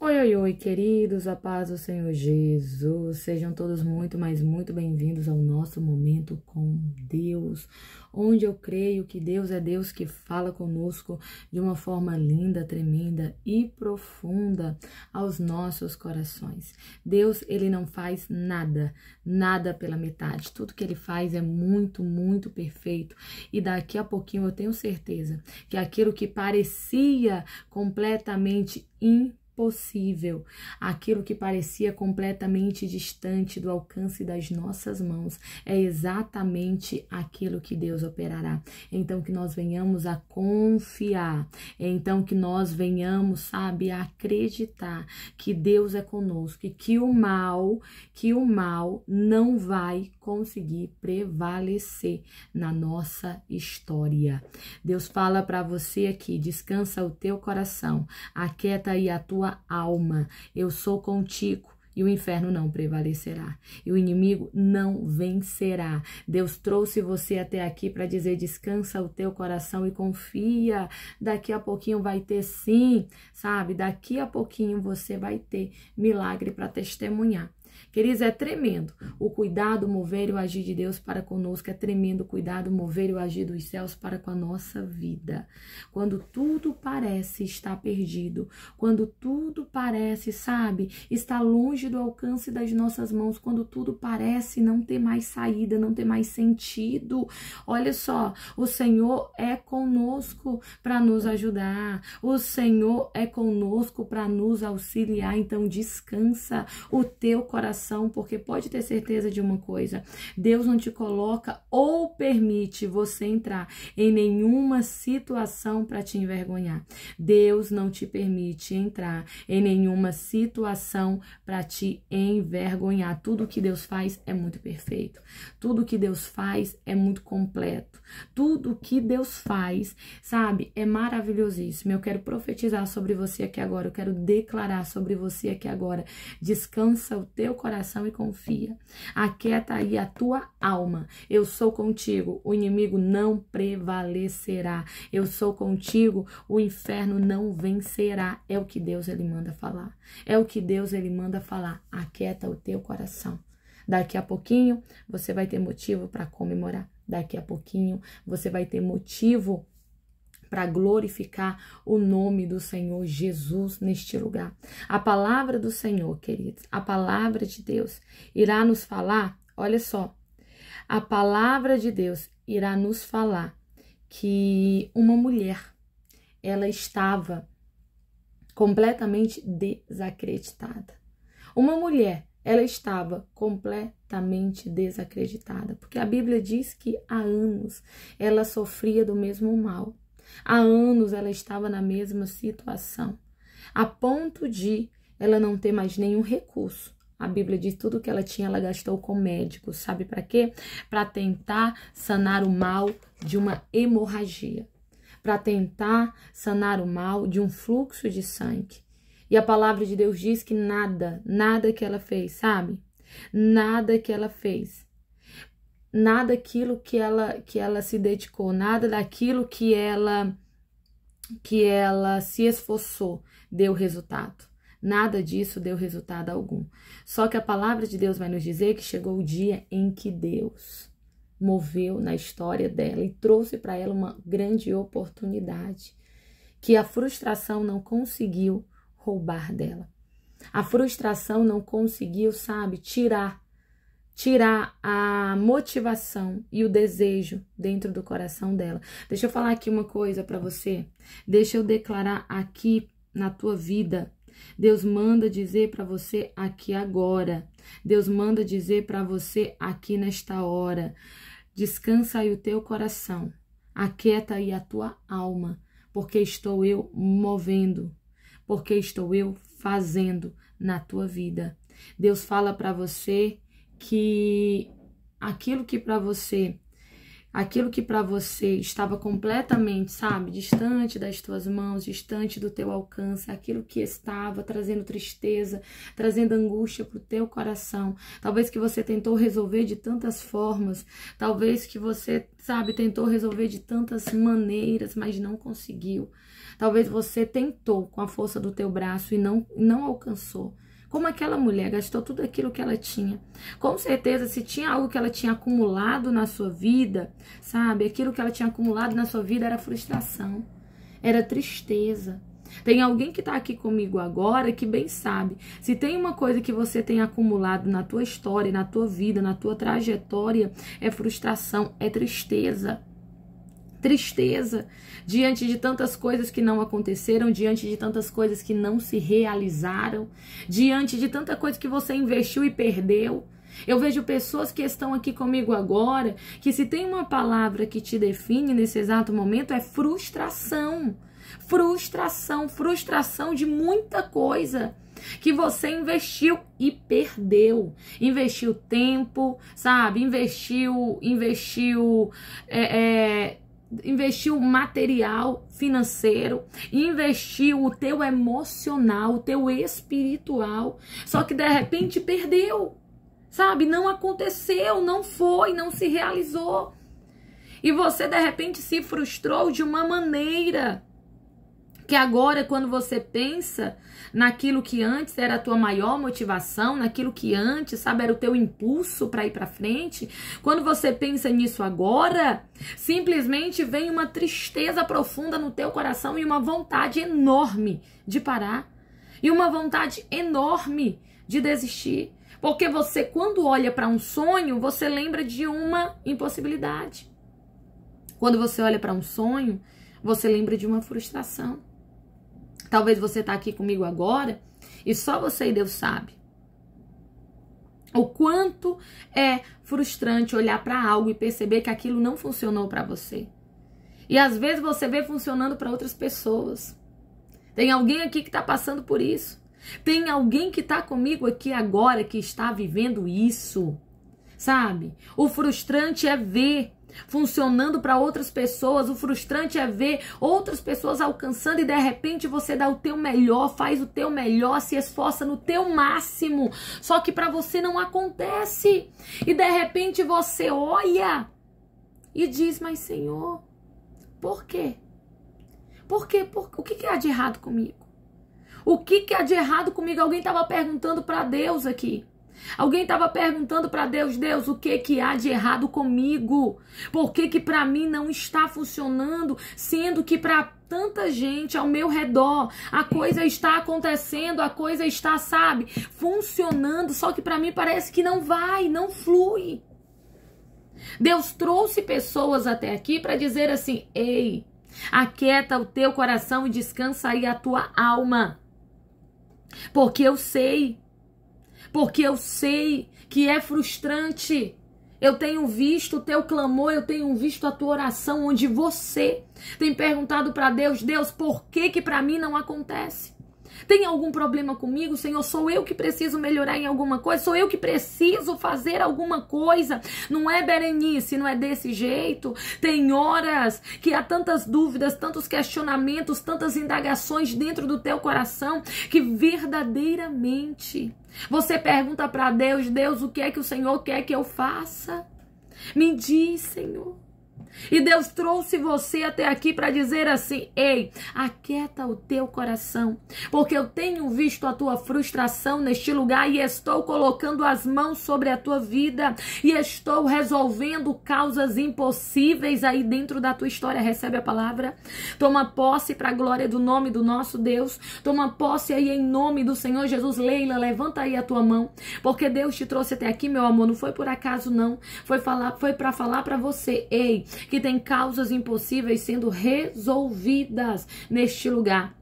Oi, oi, oi, queridos, a paz do Senhor Jesus. Sejam todos muito, mas muito bem-vindos ao nosso momento com Deus, onde eu creio que Deus é Deus que fala conosco de uma forma linda, tremenda e profunda aos nossos corações. Deus, ele não faz nada, nada pela metade. Tudo que ele faz é muito, muito perfeito. E daqui a pouquinho eu tenho certeza que aquilo que parecia completamente impossível possível, aquilo que parecia completamente distante do alcance das nossas mãos, é exatamente aquilo que Deus operará. Então que nós venhamos a confiar, então que nós venhamos, sabe, a acreditar que Deus é conosco e que o mal, que o mal não vai conseguir prevalecer na nossa história. Deus fala para você aqui, descansa o teu coração, aquieta aí a tua tua alma. Eu sou contigo e o inferno não prevalecerá, e o inimigo não vencerá. Deus trouxe você até aqui para dizer: descansa o teu coração e confia. Daqui a pouquinho vai ter sim, sabe? Daqui a pouquinho você vai ter milagre para testemunhar. Queridos, é tremendo o cuidado, mover e o agir de Deus para conosco. É tremendo o cuidado, mover e o agir dos céus para com a nossa vida. Quando tudo parece estar perdido, quando tudo parece, sabe, está longe do alcance das nossas mãos, quando tudo parece não ter mais saída, não ter mais sentido. Olha só, o Senhor é conosco para nos ajudar. O Senhor é conosco para nos auxiliar. Então descansa o teu coração comparação, porque pode ter certeza de uma coisa: Deus não te coloca ou permite você entrar em nenhuma situação para te envergonhar. Deus não te permite entrar em nenhuma situação para te envergonhar. Tudo que Deus faz é muito perfeito. Tudo que Deus faz é muito completo. Tudo que Deus faz, sabe, é maravilhosíssimo. Eu quero profetizar sobre você aqui agora, eu quero declarar sobre você aqui agora. Descansa o teu teu coração e confia. Aquieta aí a tua alma. Eu sou contigo, o inimigo não prevalecerá. Eu sou contigo, o inferno não vencerá. É o que Deus ele manda falar. É o que Deus ele manda falar. Aquieta o teu coração. Daqui a pouquinho você vai ter motivo para comemorar. Daqui a pouquinho você vai ter motivo para glorificar o nome do Senhor Jesus neste lugar. A palavra do Senhor, queridos, a palavra de Deus irá nos falar, olha só, a palavra de Deus irá nos falar que uma mulher, ela estava completamente desacreditada. Uma mulher, ela estava completamente desacreditada, porque a Bíblia diz que há anos ela sofria do mesmo mal. Há anos ela estava na mesma situação, a ponto de ela não ter mais nenhum recurso. A Bíblia diz tudo que ela tinha, ela gastou com médicos, sabe para quê? Para tentar sanar o mal de uma hemorragia, para tentar sanar o mal de um fluxo de sangue. E a palavra de Deus diz que nada, nada que ela fez, sabe? Nada que ela fez nada daquilo que ela que ela se dedicou, nada daquilo que ela que ela se esforçou deu resultado. Nada disso deu resultado algum. Só que a palavra de Deus vai nos dizer que chegou o dia em que Deus moveu na história dela e trouxe para ela uma grande oportunidade que a frustração não conseguiu roubar dela. A frustração não conseguiu, sabe, tirar tirar a motivação e o desejo dentro do coração dela. Deixa eu falar aqui uma coisa para você. Deixa eu declarar aqui na tua vida. Deus manda dizer para você aqui agora. Deus manda dizer para você aqui nesta hora. Descansa aí o teu coração. Aquieta aí a tua alma, porque estou eu movendo, porque estou eu fazendo na tua vida. Deus fala para você que aquilo que para você aquilo que para você estava completamente, sabe, distante das tuas mãos, distante do teu alcance, aquilo que estava trazendo tristeza, trazendo angústia para o teu coração. Talvez que você tentou resolver de tantas formas, talvez que você, sabe, tentou resolver de tantas maneiras, mas não conseguiu. Talvez você tentou com a força do teu braço e não não alcançou. Como aquela mulher gastou tudo aquilo que ela tinha. Com certeza, se tinha algo que ela tinha acumulado na sua vida, sabe? Aquilo que ela tinha acumulado na sua vida era frustração, era tristeza. Tem alguém que está aqui comigo agora que bem sabe, se tem uma coisa que você tem acumulado na tua história, na tua vida, na tua trajetória, é frustração, é tristeza tristeza diante de tantas coisas que não aconteceram, diante de tantas coisas que não se realizaram, diante de tanta coisa que você investiu e perdeu. Eu vejo pessoas que estão aqui comigo agora, que se tem uma palavra que te define nesse exato momento é frustração. Frustração, frustração de muita coisa que você investiu e perdeu. Investiu tempo, sabe? Investiu, investiu é, é, investiu material, financeiro, investiu o teu emocional, o teu espiritual, só que de repente perdeu. Sabe? Não aconteceu, não foi, não se realizou. E você de repente se frustrou de uma maneira que agora, quando você pensa naquilo que antes era a tua maior motivação, naquilo que antes, sabe, era o teu impulso para ir para frente, quando você pensa nisso agora, simplesmente vem uma tristeza profunda no teu coração e uma vontade enorme de parar e uma vontade enorme de desistir. Porque você, quando olha para um sonho, você lembra de uma impossibilidade. Quando você olha para um sonho, você lembra de uma frustração. Talvez você está aqui comigo agora e só você e Deus sabe. O quanto é frustrante olhar para algo e perceber que aquilo não funcionou para você. E às vezes você vê funcionando para outras pessoas. Tem alguém aqui que está passando por isso. Tem alguém que está comigo aqui agora que está vivendo isso. Sabe? O frustrante é ver funcionando para outras pessoas. O frustrante é ver outras pessoas alcançando e de repente você dá o teu melhor, faz o teu melhor, se esforça no teu máximo. Só que para você não acontece. E de repente você olha e diz: "Mas Senhor, por quê? Por quê? Por... o que, que há de errado comigo? O que, que há de errado comigo? Alguém estava perguntando para Deus aqui. Alguém estava perguntando para Deus, Deus, o que que há de errado comigo? Por que que para mim não está funcionando, sendo que para tanta gente ao meu redor, a coisa está acontecendo, a coisa está, sabe, funcionando, só que para mim parece que não vai, não flui. Deus trouxe pessoas até aqui para dizer assim: "Ei, aquieta o teu coração e descansa aí a tua alma". Porque eu sei porque eu sei que é frustrante. Eu tenho visto o teu clamor, eu tenho visto a tua oração, onde você tem perguntado para Deus, Deus, por que que para mim não acontece? Tem algum problema comigo, Senhor? Sou eu que preciso melhorar em alguma coisa? Sou eu que preciso fazer alguma coisa? Não é Berenice, não é desse jeito? Tem horas que há tantas dúvidas, tantos questionamentos, tantas indagações dentro do teu coração que verdadeiramente você pergunta para Deus: Deus, o que é que o Senhor quer que eu faça? Me diz, Senhor. E Deus trouxe você até aqui para dizer assim: ei, aquieta o teu coração, porque eu tenho visto a tua frustração neste lugar e estou colocando as mãos sobre a tua vida e estou resolvendo causas impossíveis aí dentro da tua história. Recebe a palavra? Toma posse para a glória do nome do nosso Deus. Toma posse aí em nome do Senhor Jesus. Leila, levanta aí a tua mão, porque Deus te trouxe até aqui, meu amor. Não foi por acaso, não. Foi falar, foi para falar para você: ei, que tem causas impossíveis sendo resolvidas neste lugar.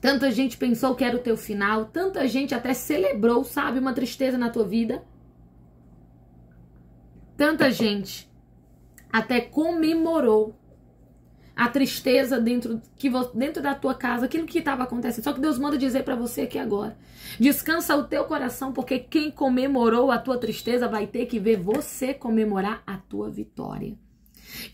Tanta gente pensou que era o teu final, tanta gente até celebrou, sabe, uma tristeza na tua vida. Tanta gente até comemorou a tristeza dentro, que, dentro da tua casa, aquilo que estava acontecendo. Só que Deus manda dizer para você aqui agora. Descansa o teu coração, porque quem comemorou a tua tristeza vai ter que ver você comemorar a tua vitória.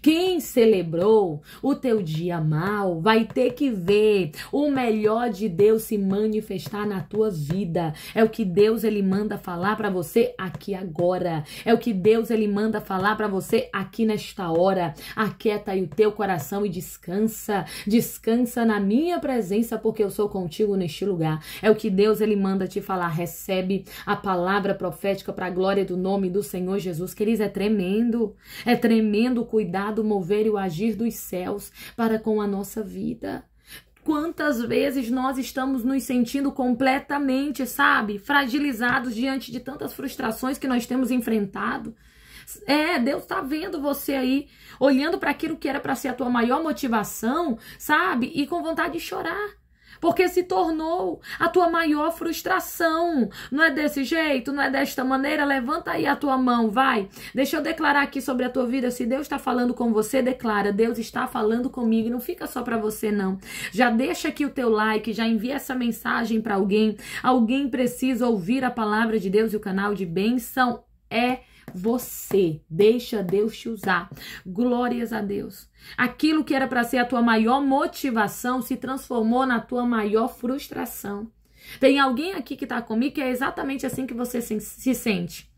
Quem celebrou o teu dia mal vai ter que ver o melhor de Deus se manifestar na tua vida. É o que Deus ele manda falar para você aqui agora. É o que Deus ele manda falar para você aqui nesta hora. Aquieta aí o teu coração e descansa. Descansa na minha presença porque eu sou contigo neste lugar. É o que Deus ele manda te falar. Recebe a palavra profética para a glória do nome do Senhor Jesus. Queridos, é tremendo. É tremendo cuidado, o mover e o agir dos céus para com a nossa vida. Quantas vezes nós estamos nos sentindo completamente, sabe, fragilizados diante de tantas frustrações que nós temos enfrentado? É, Deus está vendo você aí, olhando para aquilo que era para ser a tua maior motivação, sabe? E com vontade de chorar porque se tornou a tua maior frustração. Não é desse jeito? Não é desta maneira? Levanta aí a tua mão, vai. Deixa eu declarar aqui sobre a tua vida. Se Deus está falando com você, declara: Deus está falando comigo. não fica só para você, não. Já deixa aqui o teu like, já envia essa mensagem para alguém. Alguém precisa ouvir a palavra de Deus e o canal de bênção é você. Deixa Deus te usar. Glórias a Deus. Aquilo que era para ser a tua maior motivação se transformou na tua maior frustração. Tem alguém aqui que está comigo que é exatamente assim que você se, se sente.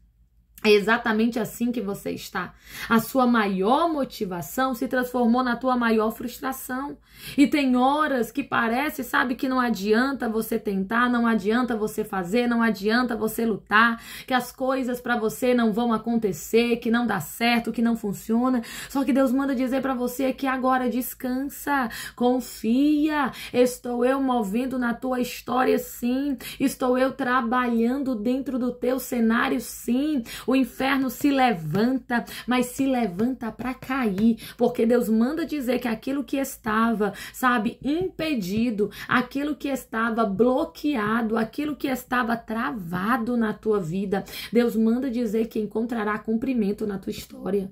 É exatamente assim que você está. A sua maior motivação se transformou na tua maior frustração. E tem horas que parece, sabe, que não adianta você tentar, não adianta você fazer, não adianta você lutar, que as coisas para você não vão acontecer, que não dá certo, que não funciona. Só que Deus manda dizer para você que agora descansa, confia. Estou eu movendo na tua história, sim. Estou eu trabalhando dentro do teu cenário, sim. O o inferno se levanta, mas se levanta para cair, porque Deus manda dizer que aquilo que estava, sabe, impedido, aquilo que estava bloqueado, aquilo que estava travado na tua vida, Deus manda dizer que encontrará cumprimento na tua história.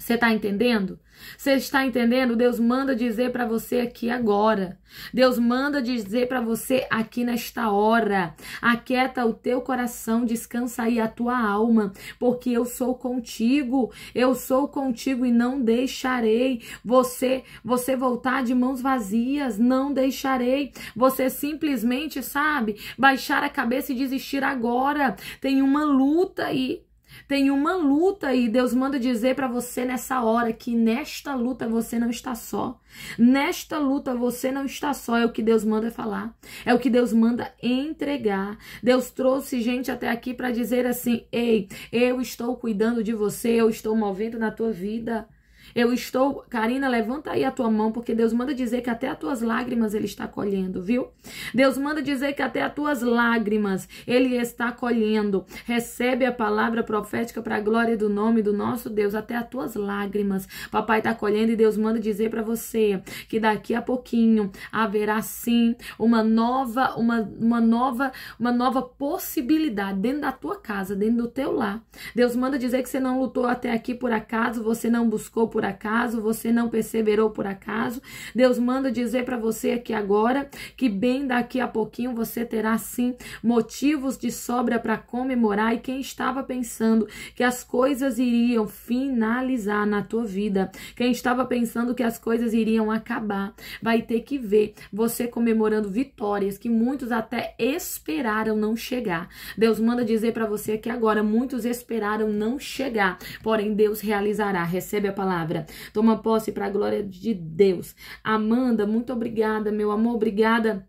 Você está entendendo? Você está entendendo? Deus manda dizer para você aqui agora. Deus manda dizer para você aqui nesta hora. Aquieta o teu coração, descansa aí a tua alma, porque eu sou contigo. Eu sou contigo e não deixarei você você voltar de mãos vazias, não deixarei você simplesmente, sabe, baixar a cabeça e desistir agora. Tem uma luta aí tem uma luta e Deus manda dizer para você nessa hora que nesta luta você não está só. Nesta luta você não está só, é o que Deus manda falar. É o que Deus manda entregar. Deus trouxe gente até aqui para dizer assim: "Ei, eu estou cuidando de você, eu estou movendo na tua vida." Eu estou, Karina, levanta aí a tua mão, porque Deus manda dizer que até as tuas lágrimas Ele está colhendo, viu? Deus manda dizer que até as tuas lágrimas Ele está colhendo. Recebe a palavra profética para a glória do nome do nosso Deus, até as tuas lágrimas. Papai está colhendo e Deus manda dizer para você que daqui a pouquinho haverá sim uma nova, uma, uma nova, uma nova possibilidade dentro da tua casa, dentro do teu lar. Deus manda dizer que você não lutou até aqui por acaso, você não buscou por por acaso, você não perseverou por acaso. Deus manda dizer para você aqui agora que bem daqui a pouquinho você terá sim motivos de sobra para comemorar. E quem estava pensando que as coisas iriam finalizar na tua vida, quem estava pensando que as coisas iriam acabar, vai ter que ver você comemorando vitórias que muitos até esperaram não chegar. Deus manda dizer para você aqui agora, muitos esperaram não chegar, porém Deus realizará. Recebe a palavra palavra. Toma posse para a glória de Deus. Amanda, muito obrigada, meu amor, obrigada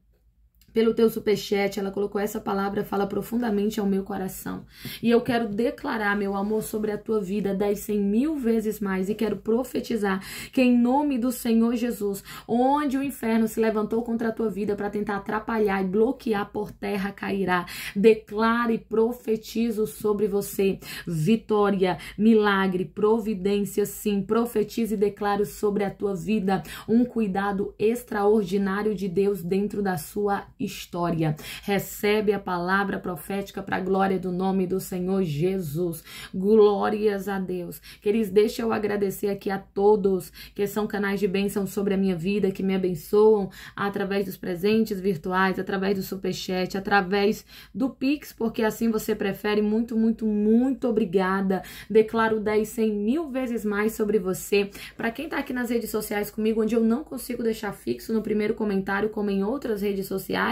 pelo teu superchat, ela colocou essa palavra, fala profundamente ao meu coração. E eu quero declarar meu amor sobre a tua vida dez, cem mil vezes mais. E quero profetizar que, em nome do Senhor Jesus, onde o inferno se levantou contra a tua vida para tentar atrapalhar e bloquear, por terra cairá. Declare e profetizo sobre você vitória, milagre, providência, sim. Profetize e declaro sobre a tua vida um cuidado extraordinário de Deus dentro da sua história. Recebe a palavra profética para a glória do nome do Senhor Jesus. Glórias a Deus. Queridos, deixa eu agradecer aqui a todos que são canais de bênção sobre a minha vida, que me abençoam através dos presentes virtuais, através do superchat, através do Pix, porque assim você prefere. Muito, muito, muito obrigada. Declaro 10, 100 mil vezes mais sobre você. Para quem está aqui nas redes sociais comigo, onde eu não consigo deixar fixo no primeiro comentário, como em outras redes sociais,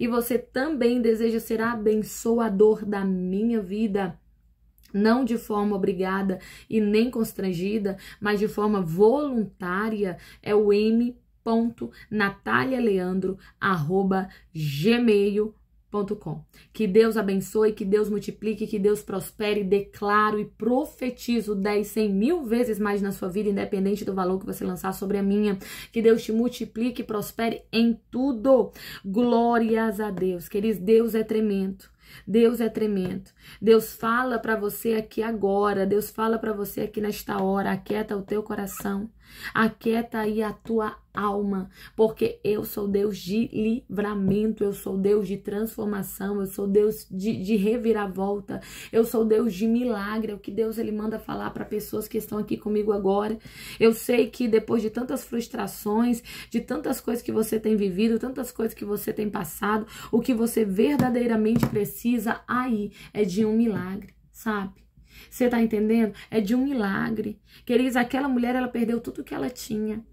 e você também deseja ser abençoador da minha vida não de forma obrigada e nem constrangida, mas de forma voluntária, é o m Natalia Leandro que Deus abençoe, que Deus multiplique, que Deus prospere, declaro e profetizo 10, 100 mil vezes mais na sua vida, independente do valor que você lançar sobre a minha. Que Deus te multiplique e prospere em tudo. Glórias a Deus. Queridos, Deus é tremendo. Deus é tremendo. Deus fala para você aqui agora, Deus fala para você aqui nesta hora, aquieta o teu coração. Aquieta aí a tua alma, porque eu sou Deus de livramento, eu sou Deus de transformação, eu sou Deus de, de reviravolta, eu sou Deus de milagre, é o que Deus ele manda falar para pessoas que estão aqui comigo agora. Eu sei que depois de tantas frustrações, de tantas coisas que você tem vivido, tantas coisas que você tem passado, o que você verdadeiramente precisa aí é de um milagre, sabe? Você tá entendendo? É de um milagre. Queridos, aquela mulher, ela perdeu tudo que ela tinha.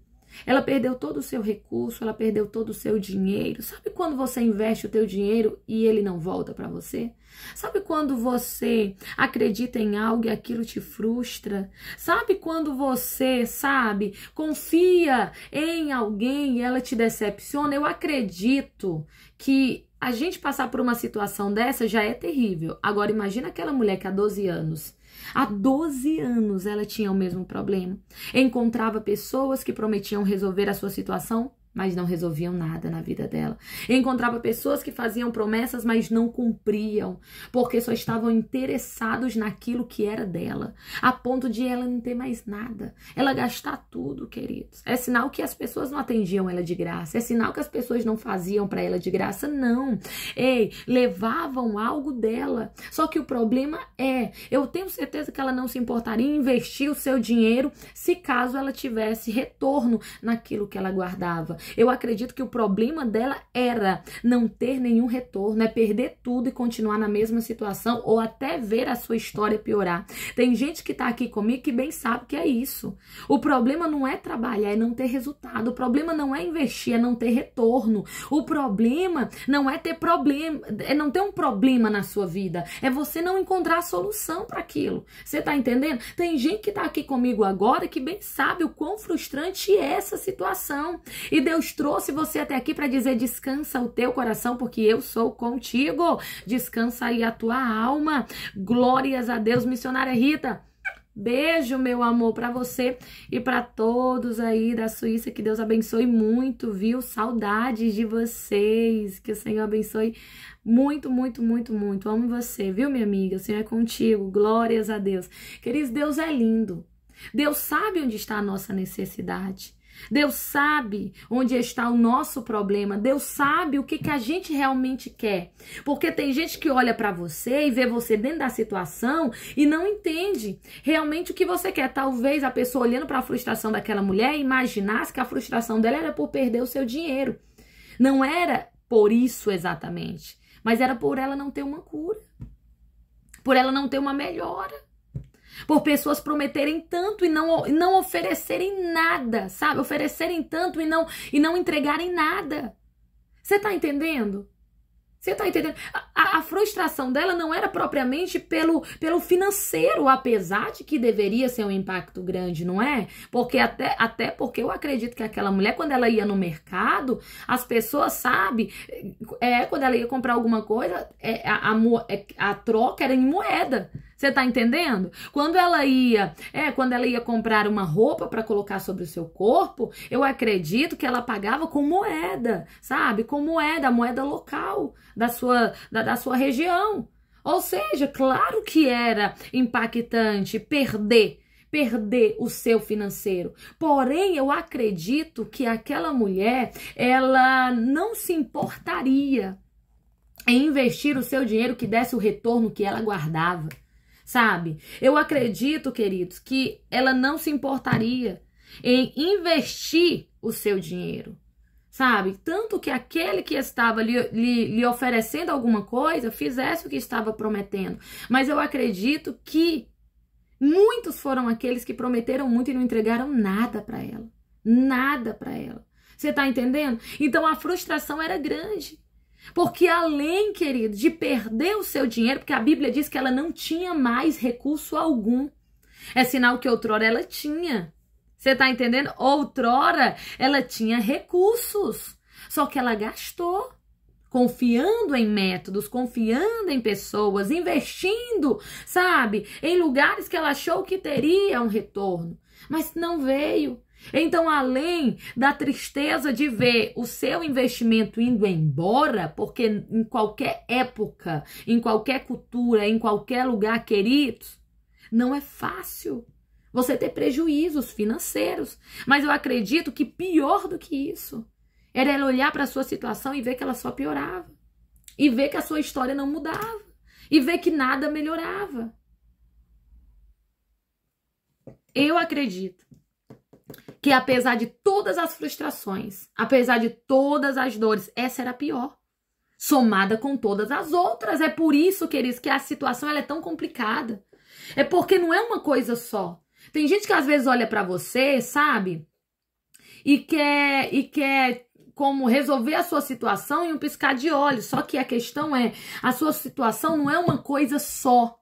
Ela perdeu todo o seu recurso, ela perdeu todo o seu dinheiro. Sabe quando você investe o teu dinheiro e ele não volta para você? Sabe quando você acredita em algo e aquilo te frustra? Sabe quando você, sabe, confia em alguém e ela te decepciona? Eu acredito que a gente passar por uma situação dessa já é terrível. Agora imagina aquela mulher que há 12 anos Há 12 anos ela tinha o mesmo problema. Encontrava pessoas que prometiam resolver a sua situação mas não resolviam nada na vida dela. Encontrava pessoas que faziam promessas, mas não cumpriam, porque só estavam interessados naquilo que era dela, a ponto de ela não ter mais nada. Ela gastar tudo, queridos. É sinal que as pessoas não atendiam ela de graça, é sinal que as pessoas não faziam para ela de graça, não. Ei, levavam algo dela. Só que o problema é, eu tenho certeza que ela não se importaria em investir o seu dinheiro se caso ela tivesse retorno naquilo que ela guardava. Eu acredito que o problema dela era não ter nenhum retorno, é perder tudo e continuar na mesma situação ou até ver a sua história piorar. Tem gente que tá aqui comigo que bem sabe que é isso. O problema não é trabalhar, é não ter resultado. O problema não é investir, é não ter retorno. O problema não é ter problema, é não ter um problema na sua vida, é você não encontrar a solução para aquilo. Você tá entendendo? Tem gente que tá aqui comigo agora que bem sabe o quão frustrante é essa situação. E Deus trouxe você até aqui para dizer: descansa o teu coração, porque eu sou contigo. Descansa aí a tua alma. Glórias a Deus, missionária Rita. Beijo, meu amor, para você e para todos aí da Suíça. Que Deus abençoe muito, viu? Saudades de vocês. Que o Senhor abençoe muito, muito, muito, muito. Amo você, viu, minha amiga? O Senhor é contigo. Glórias a Deus. Queridos, Deus é lindo. Deus sabe onde está a nossa necessidade. Deus sabe onde está o nosso problema. Deus sabe o que, que a gente realmente quer. Porque tem gente que olha para você e vê você dentro da situação e não entende realmente o que você quer. Talvez a pessoa olhando para a frustração daquela mulher imaginasse que a frustração dela era por perder o seu dinheiro. Não era por isso exatamente, mas era por ela não ter uma cura, por ela não ter uma melhora por pessoas prometerem tanto e não, não oferecerem nada, sabe? Oferecerem tanto e não, e não entregarem nada. Você tá entendendo? Você tá entendendo? A, a, frustração dela não era propriamente pelo, pelo financeiro, apesar de que deveria ser um impacto grande, não é? Porque até, até porque eu acredito que aquela mulher, quando ela ia no mercado, as pessoas, sabe, é, quando ela ia comprar alguma coisa, é, a, a, é, a troca era em moeda. Você tá entendendo? Quando ela ia, é, quando ela ia comprar uma roupa para colocar sobre o seu corpo, eu acredito que ela pagava com moeda, sabe? Com moeda, moeda local da sua da, da sua região. Ou seja, claro que era impactante perder perder o seu financeiro. Porém, eu acredito que aquela mulher, ela não se importaria em investir o seu dinheiro que desse o retorno que ela guardava sabe? Eu acredito, queridos, que ela não se importaria em investir o seu dinheiro, sabe? Tanto que aquele que estava lhe, lhe, lhe oferecendo alguma coisa fizesse o que estava prometendo. Mas eu acredito que muitos foram aqueles que prometeram muito e não entregaram nada para ela. Nada para ela. Você tá entendendo? Então a frustração era grande. Porque além, querido, de perder o seu dinheiro, porque a Bíblia diz que ela não tinha mais recurso algum. É sinal que outrora ela tinha. Você está entendendo? Outrora ela tinha recursos. Só que ela gastou confiando em métodos, confiando em pessoas, investindo, sabe, em lugares que ela achou que teria um retorno, mas não veio. Então, além da tristeza de ver o seu investimento indo embora, porque em qualquer época, em qualquer cultura, em qualquer lugar, queridos, não é fácil você ter prejuízos financeiros. Mas eu acredito que pior do que isso era ela olhar para a sua situação e ver que ela só piorava, e ver que a sua história não mudava, e ver que nada melhorava. Eu acredito que apesar de todas as frustrações, apesar de todas as dores, essa era a pior, somada com todas as outras. É por isso, queridos, que a situação é tão complicada. É porque não é uma coisa só. Tem gente que às vezes olha para você, sabe? E quer e quer como resolver a sua situação em um piscar de olhos. Só que a questão é, a sua situação não é uma coisa só.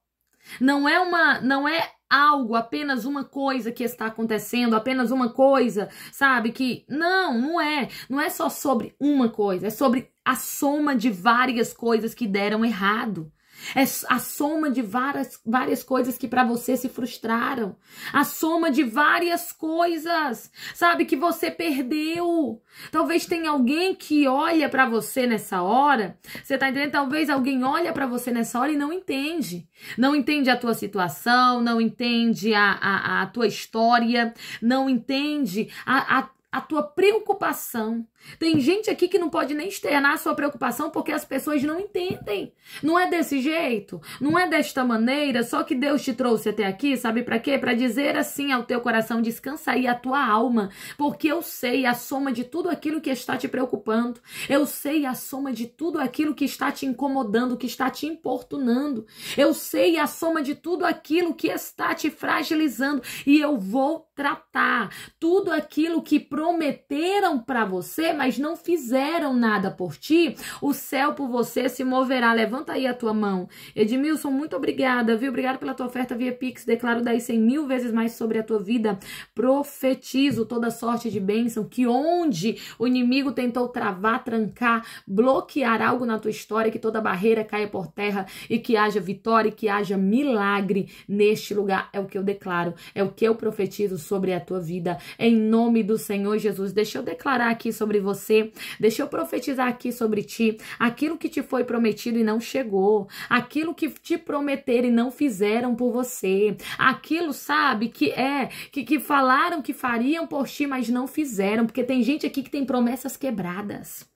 Não é uma, não é algo, apenas uma coisa que está acontecendo, apenas uma coisa, sabe? Que não, não é. Não é só sobre uma coisa, é sobre a soma de várias coisas que deram errado. É a soma de várias, várias coisas que para você se frustraram. A soma de várias coisas, sabe, que você perdeu. Talvez tenha alguém que olha para você nessa hora. Você tá entendendo? Talvez alguém olha para você nessa hora e não entende. Não entende a tua situação, não entende a, a, a tua história, não entende a, a a tua preocupação. Tem gente aqui que não pode nem externar a sua preocupação porque as pessoas não entendem. Não é desse jeito, não é desta maneira, só que Deus te trouxe até aqui, sabe para quê? Para dizer assim ao teu coração descansa e a tua alma, porque eu sei a soma de tudo aquilo que está te preocupando. Eu sei a soma de tudo aquilo que está te incomodando, que está te importunando. Eu sei a soma de tudo aquilo que está te fragilizando e eu vou tratar tudo aquilo que prometeram para você, mas não fizeram nada por ti, o céu por você se moverá. Levanta aí a tua mão. Edmilson, muito obrigada, viu? Obrigada pela tua oferta via Pix. Declaro daí cem mil vezes mais sobre a tua vida. Profetizo toda sorte de bênção que onde o inimigo tentou travar, trancar, bloquear algo na tua história, que toda barreira caia por terra e que haja vitória e que haja milagre neste lugar. É o que eu declaro, é o que eu profetizo sobre a tua vida. Em nome do Senhor Senhor Jesus. Deixa eu declarar aqui sobre você, deixa eu profetizar aqui sobre ti, aquilo que te foi prometido e não chegou, aquilo que te prometeram e não fizeram por você, aquilo, sabe, que é, que, que falaram que fariam por ti, mas não fizeram, porque tem gente aqui que tem promessas quebradas.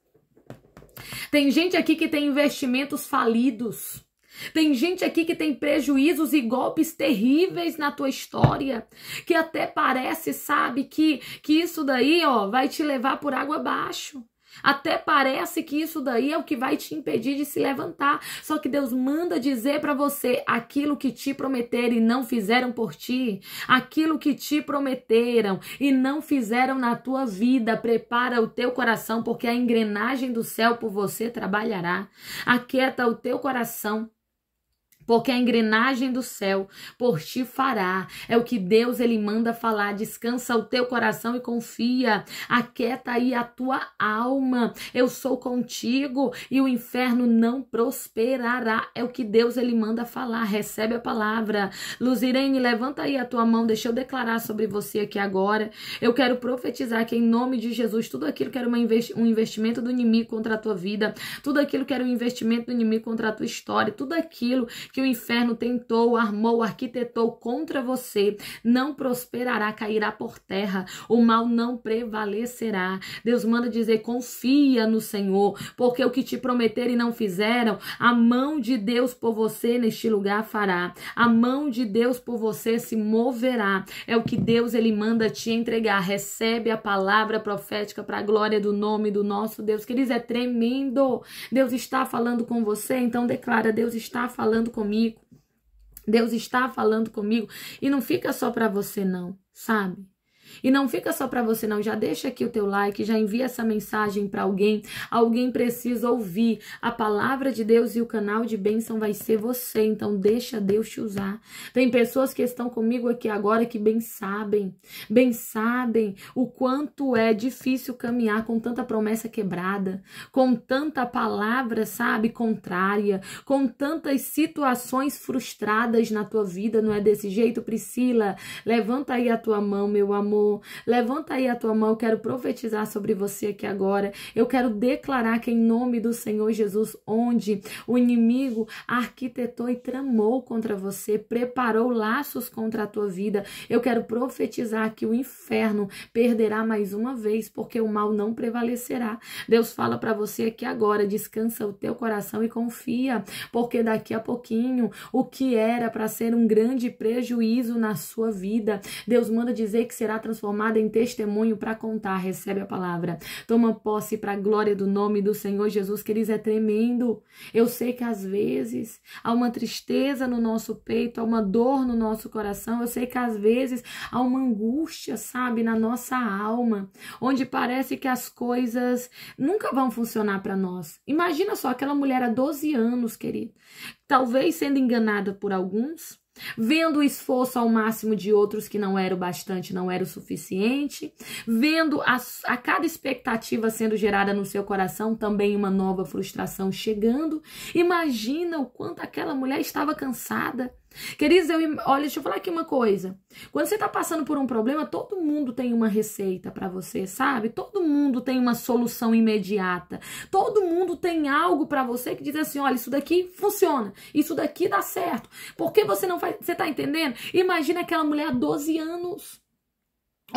Tem gente aqui que tem investimentos falidos. Tem gente aqui que tem prejuízos e golpes terríveis na tua história, que até parece, sabe, que que isso daí, ó, vai te levar por água abaixo. Até parece que isso daí é o que vai te impedir de se levantar. Só que Deus manda dizer para você aquilo que te prometeram e não fizeram por ti, aquilo que te prometeram e não fizeram na tua vida. Prepara o teu coração, porque a engrenagem do céu por você trabalhará. Aquieta o teu coração porque a engrenagem do céu por ti fará. É o que Deus ele manda falar. Descansa o teu coração e confia. Aquieta aí a tua alma. Eu sou contigo e o inferno não prosperará. É o que Deus ele manda falar. Recebe a palavra. Luzirene, levanta aí a tua mão. Deixa eu declarar sobre você aqui agora. Eu quero profetizar que em nome de Jesus, tudo aquilo que era investi um investimento do inimigo contra a tua vida, tudo aquilo que era um investimento do inimigo contra a tua história, tudo aquilo que o inferno tentou, armou, arquitetou contra você, não prosperará, cairá por terra, o mal não prevalecerá. Deus manda dizer: confia no Senhor, porque o que te prometeram e não fizeram, a mão de Deus por você neste lugar fará, a mão de Deus por você se moverá. É o que Deus ele manda te entregar. Recebe a palavra profética para a glória do nome do nosso Deus. Queridos, é tremendo. Deus está falando com você, então declara: Deus está falando com comigo. Deus está falando comigo e não fica só para você não, sabe? E não fica só para você, não. Já deixa aqui o teu like, já envia essa mensagem para alguém. Alguém precisa ouvir. A palavra de Deus e o canal de bênção vai ser você. Então, deixa Deus te usar. Tem pessoas que estão comigo aqui agora que bem sabem, bem sabem o quanto é difícil caminhar com tanta promessa quebrada, com tanta palavra, sabe, contrária, com tantas situações frustradas na tua vida. Não é desse jeito, Priscila? Levanta aí a tua mão, meu amor amor. Levanta aí a tua mão, eu quero profetizar sobre você aqui agora. Eu quero declarar que, em nome do Senhor Jesus, onde o inimigo arquitetou e tramou contra você, preparou laços contra a tua vida, eu quero profetizar que o inferno perderá mais uma vez, porque o mal não prevalecerá. Deus fala para você aqui agora: descansa o teu coração e confia, porque daqui a pouquinho o que era para ser um grande prejuízo na sua vida, Deus manda dizer que será transformado transformada em testemunho para contar, recebe a palavra. Toma posse para a glória do nome do Senhor Jesus, que eles é tremendo. Eu sei que às vezes há uma tristeza no nosso peito, há uma dor no nosso coração. Eu sei que às vezes há uma angústia, sabe, na nossa alma, onde parece que as coisas nunca vão funcionar para nós. Imagina só aquela mulher há 12 anos, querido. Talvez sendo enganada por alguns, vendo o esforço ao máximo de outros que não era o bastante, não era o suficiente, vendo a, a, cada expectativa sendo gerada no seu coração também uma nova frustração chegando. Imagina o quanto aquela mulher estava cansada. Queridos, eu, olha, deixa eu falar aqui uma coisa. Quando você está passando por um problema, todo mundo tem uma receita para você, sabe? Todo mundo tem uma solução imediata. Todo mundo tem algo para você que diz assim, olha, isso daqui funciona, isso daqui dá certo. Por que você não faz? Você está entendendo? Imagina aquela mulher há 12 anos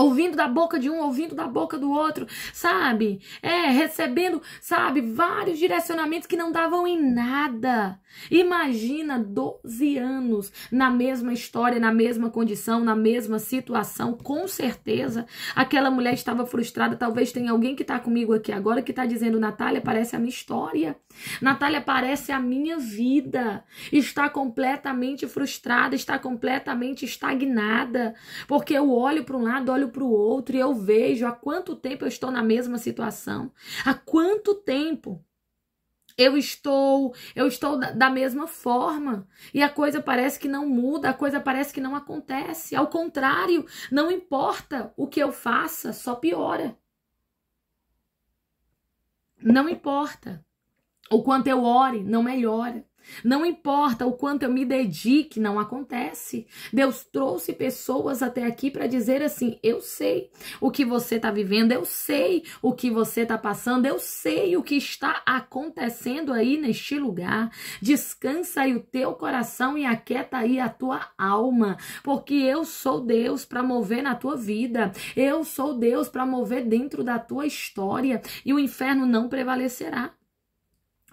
ouvindo da boca de um, ouvindo da boca do outro, sabe? É, recebendo, sabe, vários direcionamentos que não davam em nada. Imagina 12 anos na mesma história, na mesma condição, na mesma situação, com certeza. Aquela mulher estava frustrada, talvez tenha alguém que está comigo aqui agora que está dizendo, Natália, parece a minha história. Natália parece a minha vida. Está completamente frustrada, está completamente estagnada, porque eu olho para um lado, olho para o outro e eu vejo há quanto tempo eu estou na mesma situação. Há quanto tempo eu estou, eu estou da, da mesma forma. E a coisa parece que não muda, a coisa parece que não acontece. Ao contrário, não importa o que eu faça, só piora. Não importa. O quanto eu ore, não melhora. Não importa o quanto eu me dedique, não acontece. Deus trouxe pessoas até aqui para dizer assim: eu sei o que você está vivendo, eu sei o que você está passando, eu sei o que está acontecendo aí neste lugar. Descansa aí o teu coração e aquieta aí a tua alma, porque eu sou Deus para mover na tua vida, eu sou Deus para mover dentro da tua história e o inferno não prevalecerá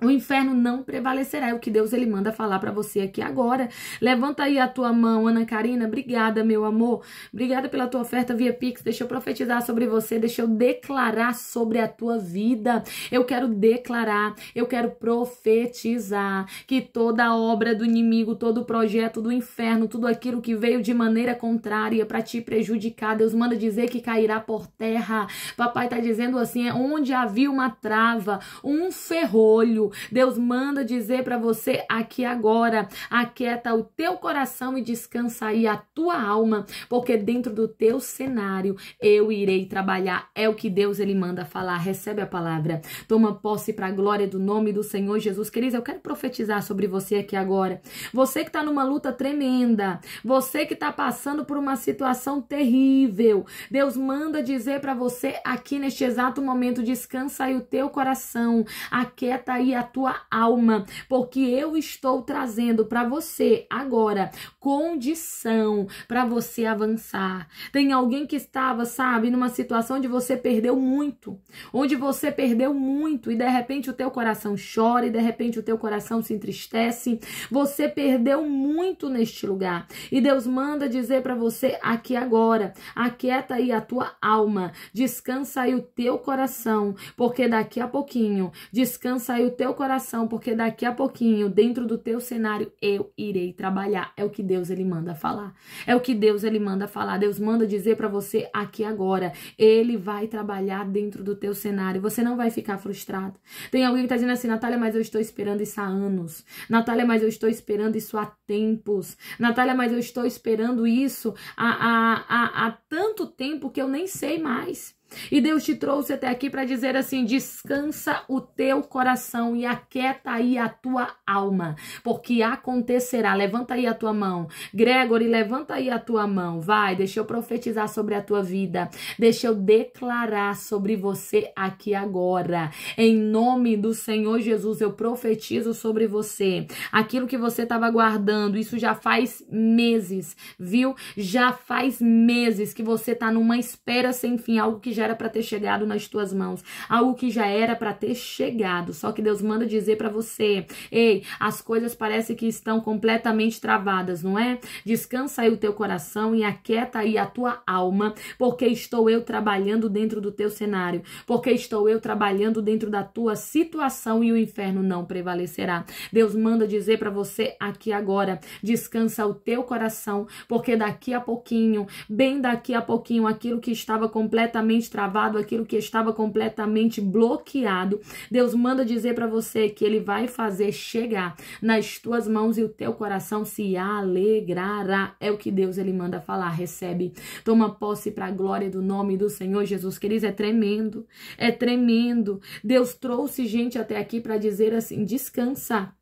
o inferno não prevalecerá, é o que Deus ele manda falar para você aqui agora. Levanta aí a tua mão, Ana Karina, obrigada, meu amor. Obrigada pela tua oferta via Pix. Deixa eu profetizar sobre você, deixa eu declarar sobre a tua vida. Eu quero declarar, eu quero profetizar que toda obra do inimigo, todo projeto do inferno, tudo aquilo que veio de maneira contrária para te prejudicar, Deus manda dizer que cairá por terra. Papai tá dizendo assim, é onde havia uma trava, um ferrolho, filho. Deus manda dizer para você aqui agora: aquieta o teu coração e descansa aí a tua alma, porque dentro do teu cenário eu irei trabalhar. É o que Deus ele manda falar. Recebe a palavra. Toma posse para a glória do nome do Senhor Jesus. Queridos, eu quero profetizar sobre você aqui agora. Você que está numa luta tremenda, você que está passando por uma situação terrível, Deus manda dizer para você aqui neste exato momento: descansa aí o teu coração, aquieta aí a tua alma, porque eu estou trazendo para você agora condição para você avançar. Tem alguém que estava, sabe, numa situação de você perdeu muito, onde você perdeu muito e de repente o teu coração chora e de repente o teu coração se entristece. Você perdeu muito neste lugar e Deus manda dizer para você aqui agora, aquieta aí a tua alma, descansa aí o teu coração, porque daqui a pouquinho descansa aí o teu teu coração, porque daqui a pouquinho, dentro do teu cenário, eu irei trabalhar. É o que Deus ele manda falar. É o que Deus ele manda falar. Deus manda dizer para você aqui agora. Ele vai trabalhar dentro do teu cenário. Você não vai ficar frustrado. Tem alguém que tá dizendo assim, Natália, mas eu estou esperando isso há anos. Natália, mas eu estou esperando isso há tempos. Natália, mas eu estou esperando isso há, há, há, há tanto tempo que eu nem sei mais. E Deus te trouxe até aqui para dizer assim: descansa o teu coração e aquieta aí a tua alma, porque acontecerá. Levanta aí a tua mão. Gregory, levanta aí a tua mão. Vai, deixa eu profetizar sobre a tua vida. Deixa eu declarar sobre você aqui agora. Em nome do Senhor Jesus, eu profetizo sobre você. Aquilo que você estava guardando, isso já faz meses, viu? Já faz meses que você está numa espera sem fim, algo que já era para ter chegado nas tuas mãos, algo que já era para ter chegado. Só que Deus manda dizer para você: ei, as coisas parecem que estão completamente travadas, não é? Descansa aí o teu coração e aquieta aí a tua alma, porque estou eu trabalhando dentro do teu cenário, porque estou eu trabalhando dentro da tua situação e o inferno não prevalecerá. Deus manda dizer para você aqui agora: descansa o teu coração, porque daqui a pouquinho, bem daqui a pouquinho, aquilo que estava completamente completamente travado, aquilo que estava completamente bloqueado, Deus manda dizer para você que Ele vai fazer chegar nas tuas mãos e o teu coração se alegrará. É o que Deus ele manda falar. Recebe, toma posse para a glória do nome do Senhor Jesus. Queridos, é tremendo, é tremendo. Deus trouxe gente até aqui para dizer assim: descansa,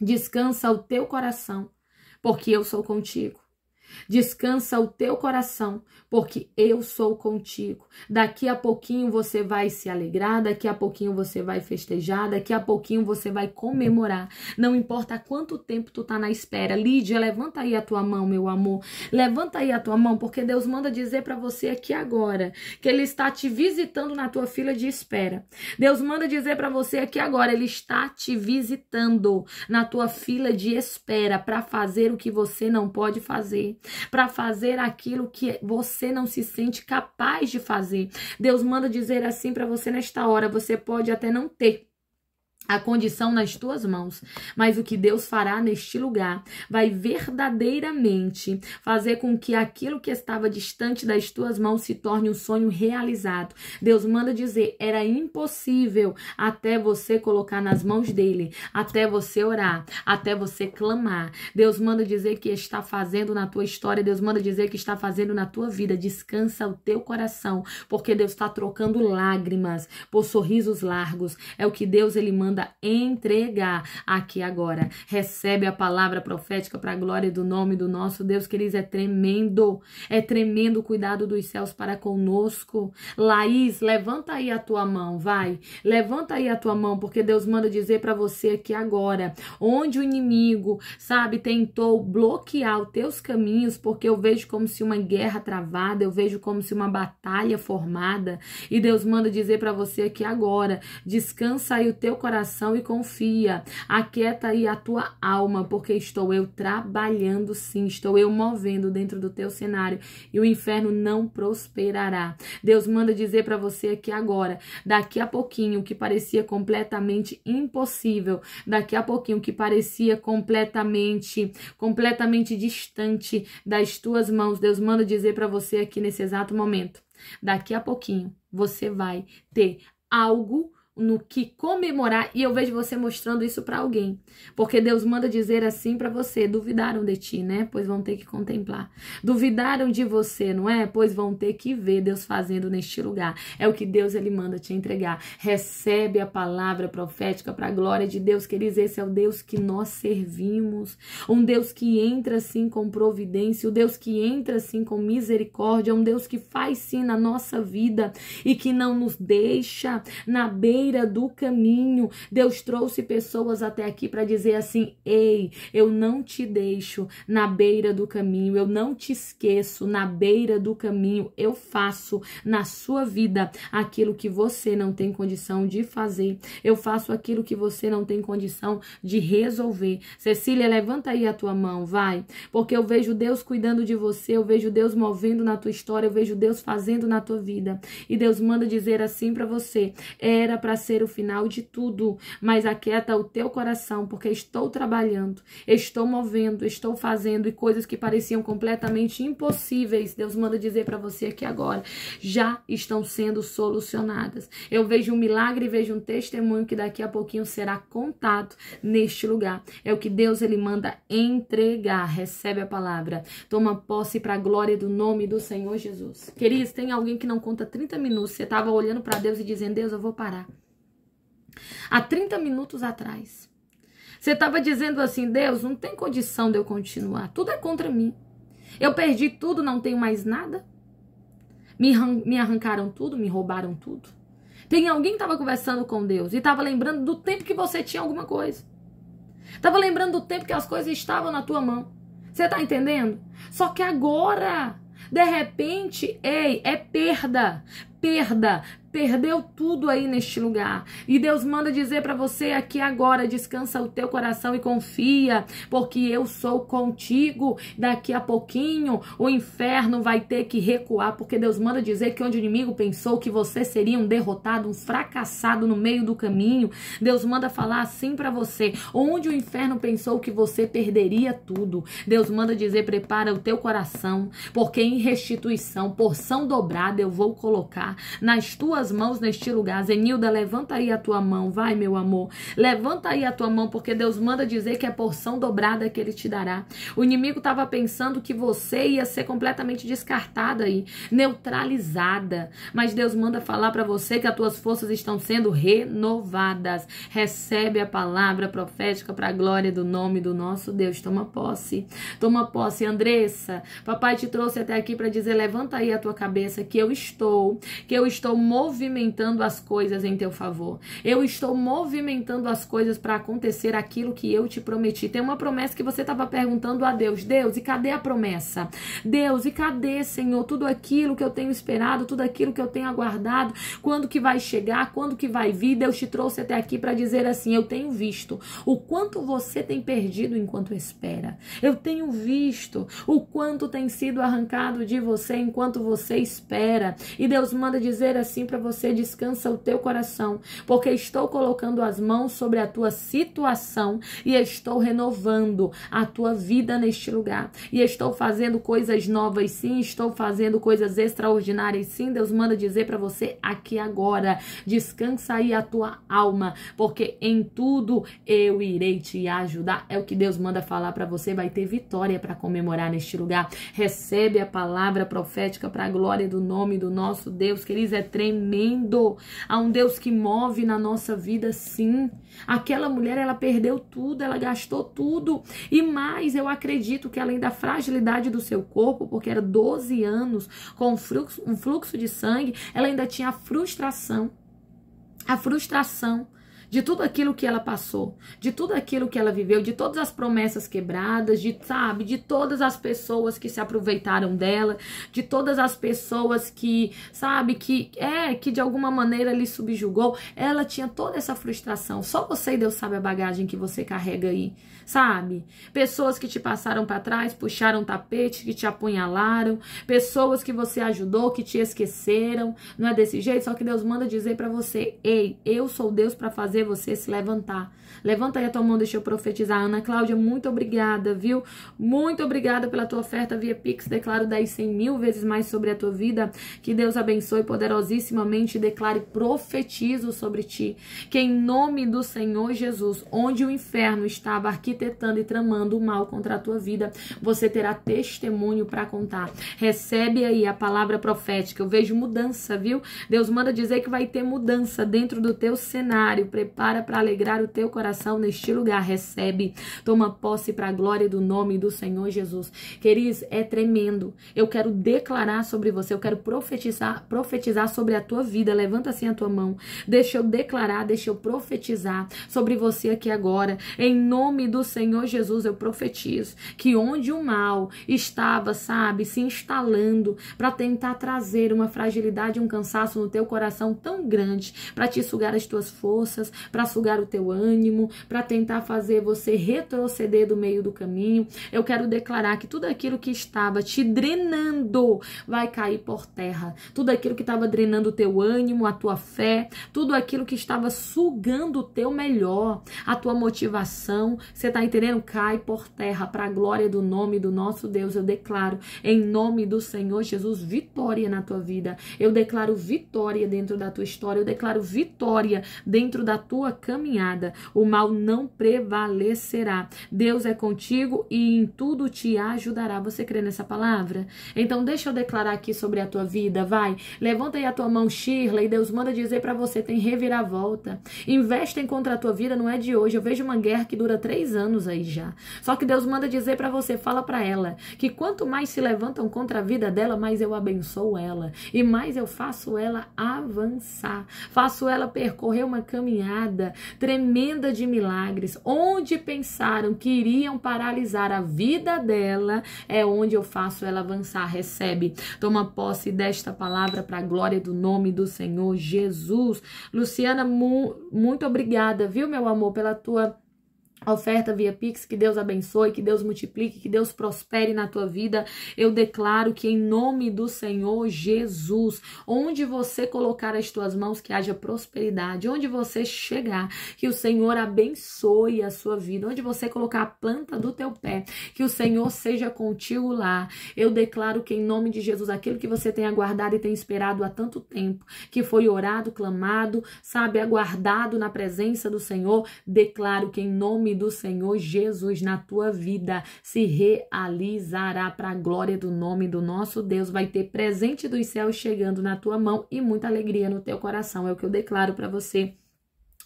descansa o teu coração, porque eu sou contigo. Descansa o teu coração, porque eu sou contigo. Daqui a pouquinho você vai se alegrar, daqui a pouquinho você vai festejar, daqui a pouquinho você vai comemorar. Não importa quanto tempo tu tá na espera. Lídia, levanta aí a tua mão, meu amor. Levanta aí a tua mão, porque Deus manda dizer para você aqui agora que ele está te visitando na tua fila de espera. Deus manda dizer para você aqui agora, ele está te visitando na tua fila de espera para fazer o que você não pode fazer para fazer aquilo que você não se sente capaz de fazer. Deus manda dizer assim para você nesta hora: você pode até não ter a condição nas tuas mãos, mas o que Deus fará neste lugar vai verdadeiramente fazer com que aquilo que estava distante das tuas mãos se torne um sonho realizado. Deus manda dizer: era impossível até você colocar nas mãos dele, até você orar, até você clamar. Deus manda dizer que está fazendo na tua história, Deus manda dizer que está fazendo na tua vida. Descansa o teu coração, porque Deus está trocando lágrimas por sorrisos largos. É o que Deus ele manda manda entregar aqui agora. Recebe a palavra profética para a glória do nome do nosso Deus, queridos. É tremendo, é tremendo o cuidado dos céus para conosco. Laís, levanta aí a tua mão, vai. Levanta aí a tua mão, porque Deus manda dizer para você aqui agora, onde o inimigo, sabe, tentou bloquear os teus caminhos, porque eu vejo como se uma guerra travada, eu vejo como se uma batalha formada, e Deus manda dizer para você aqui agora, descansa aí o teu coração coração e confia. Aquieta aí a tua alma, porque estou eu trabalhando sim, estou eu movendo dentro do teu cenário e o inferno não prosperará. Deus manda dizer para você aqui agora, daqui a pouquinho, o que parecia completamente impossível, daqui a pouquinho, o que parecia completamente, completamente distante das tuas mãos, Deus manda dizer para você aqui nesse exato momento. Daqui a pouquinho você vai ter algo no que comemorar e eu vejo você mostrando isso para alguém. Porque Deus manda dizer assim para você: duvidaram de ti, né? Pois vão ter que contemplar. Duvidaram de você, não é? Pois vão ter que ver Deus fazendo neste lugar. É o que Deus ele manda te entregar. Recebe a palavra profética para a glória de Deus, queridos. Esse é o Deus que nós servimos. Um Deus que entra sim com providência, o um Deus que entra sim com misericórdia, um Deus que faz sim na nossa vida e que não nos deixa na beira beira do caminho. Deus trouxe pessoas até aqui para dizer assim: ei, eu não te deixo na beira do caminho, eu não te esqueço na beira do caminho, eu faço na sua vida aquilo que você não tem condição de fazer, eu faço aquilo que você não tem condição de resolver. Cecília, levanta aí a tua mão, vai, porque eu vejo Deus cuidando de você, eu vejo Deus movendo na tua história, eu vejo Deus fazendo na tua vida. E Deus manda dizer assim para você: era para ser o final de tudo, mas aquieta o teu coração, porque estou trabalhando, estou movendo, estou fazendo e coisas que pareciam completamente impossíveis, Deus manda dizer para você aqui agora, já estão sendo solucionadas. Eu vejo um milagre e vejo um testemunho que daqui a pouquinho será contado neste lugar. É o que Deus ele manda entregar. Recebe a palavra. Toma posse para a glória do nome do Senhor Jesus. Queridos, tem alguém que não conta 30 minutos, você estava olhando para Deus e dizendo: "Deus, eu vou parar". Há 30 minutos atrás. Você estava dizendo assim: Deus, não tem condição de eu continuar. Tudo é contra mim. Eu perdi tudo, não tenho mais nada. Me, me arrancaram tudo, me roubaram tudo. Tem alguém que estava conversando com Deus e estava lembrando do tempo que você tinha alguma coisa. Estava lembrando do tempo que as coisas estavam na tua mão. Você está entendendo? Só que agora, de repente, ei, é perda. Perda, perdeu tudo aí neste lugar. E Deus manda dizer para você aqui agora, descansa o teu coração e confia, porque eu sou contigo. Daqui a pouquinho o inferno vai ter que recuar, porque Deus manda dizer que onde o inimigo pensou que você seria um derrotado, um fracassado no meio do caminho, Deus manda falar assim para você, onde o inferno pensou que você perderia tudo. Deus manda dizer, prepara o teu coração, porque em restituição, porção dobrada eu vou colocar nas tuas tuas mãos neste lugar. Zenilda, levanta aí a tua mão, vai, meu amor. Levanta aí a tua mão, porque Deus manda dizer que é porção dobrada que ele te dará. O inimigo estava pensando que você ia ser completamente descartada aí, neutralizada. Mas Deus manda falar para você que as tuas forças estão sendo renovadas. Recebe a palavra profética para a glória do nome do nosso Deus. Toma posse. Toma posse, Andressa. Papai te trouxe até aqui para dizer: levanta aí a tua cabeça que eu estou, que eu estou movendo movimentando as coisas em teu favor. Eu estou movimentando as coisas para acontecer aquilo que eu te prometi. Tem uma promessa que você estava perguntando a Deus: Deus, e cadê a promessa? Deus, e cadê, Senhor, tudo aquilo que eu tenho esperado, tudo aquilo que eu tenho aguardado? Quando que vai chegar? Quando que vai vir? Deus te trouxe até aqui para dizer assim: Eu tenho visto o quanto você tem perdido enquanto espera. Eu tenho visto o quanto tem sido arrancado de você enquanto você espera. E Deus manda dizer assim para você, descansa o teu coração, porque estou colocando as mãos sobre a tua situação e estou renovando a tua vida neste lugar. E estou fazendo coisas novas, sim, estou fazendo coisas extraordinárias, sim. Deus manda dizer para você aqui agora: descansa aí a tua alma, porque em tudo eu irei te ajudar. É o que Deus manda falar para você. Vai ter vitória para comemorar neste lugar. Recebe a palavra profética para a glória do nome do nosso Deus, que eles é tremendo tremendo, a um Deus que move na nossa vida, sim. Aquela mulher, ela perdeu tudo, ela gastou tudo. E mais, eu acredito que além da fragilidade do seu corpo, porque era 12 anos com fluxo, um fluxo de sangue, ela ainda tinha a frustração. A frustração de tudo aquilo que ela passou, de tudo aquilo que ela viveu, de todas as promessas quebradas, de sabe, de todas as pessoas que se aproveitaram dela, de todas as pessoas que, sabe, que é que de alguma maneira lhe subjugou. Ela tinha toda essa frustração. Só você e Deus sabe a bagagem que você carrega aí sabe? Pessoas que te passaram para trás, puxaram tapete, que te apunhalaram, pessoas que você ajudou, que te esqueceram. Não é desse jeito, só que Deus manda dizer para você: "Ei, eu sou Deus para fazer você se levantar". Levanta aí a tua mão, deixa eu profetizar. Ana Cláudia, muito obrigada, viu? Muito obrigada pela tua oferta via Pix. Declaro 10, 100 mil vezes mais sobre a tua vida. Que Deus abençoe poderosíssimamente. Declare profetizo sobre ti. Que em nome do Senhor Jesus, onde o inferno estava arquitetado, arquitetando e tramando o mal contra a tua vida, você terá testemunho para contar. Recebe aí a palavra profética. Eu vejo mudança, viu? Deus manda dizer que vai ter mudança dentro do teu cenário. Prepara para alegrar o teu coração neste lugar. Recebe. Toma posse para a glória do nome do Senhor Jesus. Queridos, é tremendo. Eu quero declarar sobre você, eu quero profetizar, profetizar sobre a tua vida. Levanta assim a tua mão. Deixa eu declarar, deixa eu profetizar sobre você aqui agora. Em nome do do Senhor Jesus, eu profetizo que onde o mal estava, sabe, se instalando para tentar trazer uma fragilidade, um cansaço no teu coração tão grande, para te sugar as tuas forças, para sugar o teu ânimo, para tentar fazer você retroceder do meio do caminho, eu quero declarar que tudo aquilo que estava te drenando vai cair por terra. Tudo aquilo que estava drenando o teu ânimo, a tua fé, tudo aquilo que estava sugando o teu melhor, a tua motivação, você você tá entendendo? Cai por terra para a glória do nome do nosso Deus. Eu declaro em nome do Senhor Jesus vitória na tua vida. Eu declaro vitória dentro da tua história. Eu declaro vitória dentro da tua caminhada. O mal não prevalecerá. Deus é contigo e em tudo te ajudará. Você crê nessa palavra? Então deixa eu declarar aqui sobre a tua vida, vai. Levanta aí a tua mão, Shirley, e Deus manda dizer para você tem reviravolta. Investe contra a tua vida, não é de hoje. Eu vejo uma guerra que dura três anos anos aí já. Só que Deus manda dizer para você, fala para ela, que quanto mais se levantam contra a vida dela, mais eu abençoo ela e mais eu faço ela avançar. Faço ela percorrer uma caminhada tremenda de milagres, onde pensaram que iriam paralisar a vida dela, é onde eu faço ela avançar. Recebe, toma posse desta palavra para a glória do nome do Senhor Jesus. Luciana, mu muito obrigada, viu, meu amor, pela tua oferta via Pix, que Deus abençoe, que Deus multiplique, que Deus prospere na tua vida. Eu declaro que em nome do Senhor Jesus, onde você colocar as tuas mãos, que haja prosperidade. Onde você chegar, que o Senhor abençoe a sua vida. Onde você colocar a planta do teu pé, que o Senhor seja contigo lá. Eu declaro que em nome de Jesus, aquilo que você tem aguardado e tem esperado há tanto tempo, que foi orado, clamado, sabe, aguardado na presença do Senhor, declaro que em nome nome do Senhor Jesus na tua vida se realizará para a glória do nome do nosso Deus. Vai ter presente dos céus chegando na tua mão e muita alegria no teu coração. É o que eu declaro para você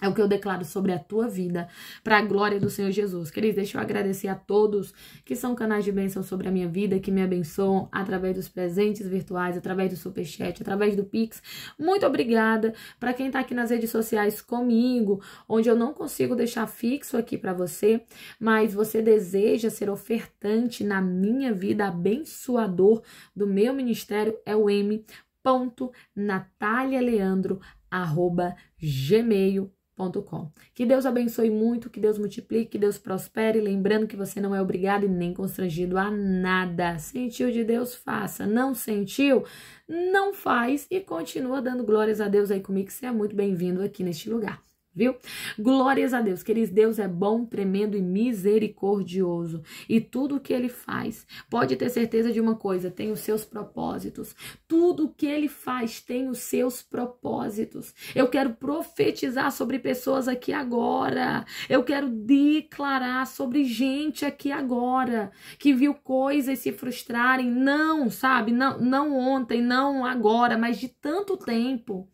é o que eu declaro sobre a tua vida, para a glória do Senhor Jesus. Queridos, deixa eu agradecer a todos que são canais de bênção sobre a minha vida, que me abençoam através dos presentes virtuais, através do superchat, através do Pix. Muito obrigada para quem está aqui nas redes sociais comigo, onde eu não consigo deixar fixo aqui para você, mas você deseja ser ofertante na minha vida, abençoador do meu ministério, é o M. Ponto, Natália Leandro, arroba gmail com. Que Deus abençoe muito, que Deus multiplique, que Deus prospere. Lembrando que você não é obrigado e nem constrangido a nada. Sentiu de Deus, faça. Não sentiu, não faz e continua dando glórias a Deus aí comigo, que você é muito bem-vindo aqui neste lugar viu? Glórias a Deus, queridos, Deus é bom, tremendo e misericordioso. E tudo o que ele faz, pode ter certeza de uma coisa, tem os seus propósitos. Tudo o que ele faz tem os seus propósitos. Eu quero profetizar sobre pessoas aqui agora. Eu quero declarar sobre gente aqui agora que viu coisas se frustrarem, não, sabe? Não, não ontem, não agora, mas de tanto tempo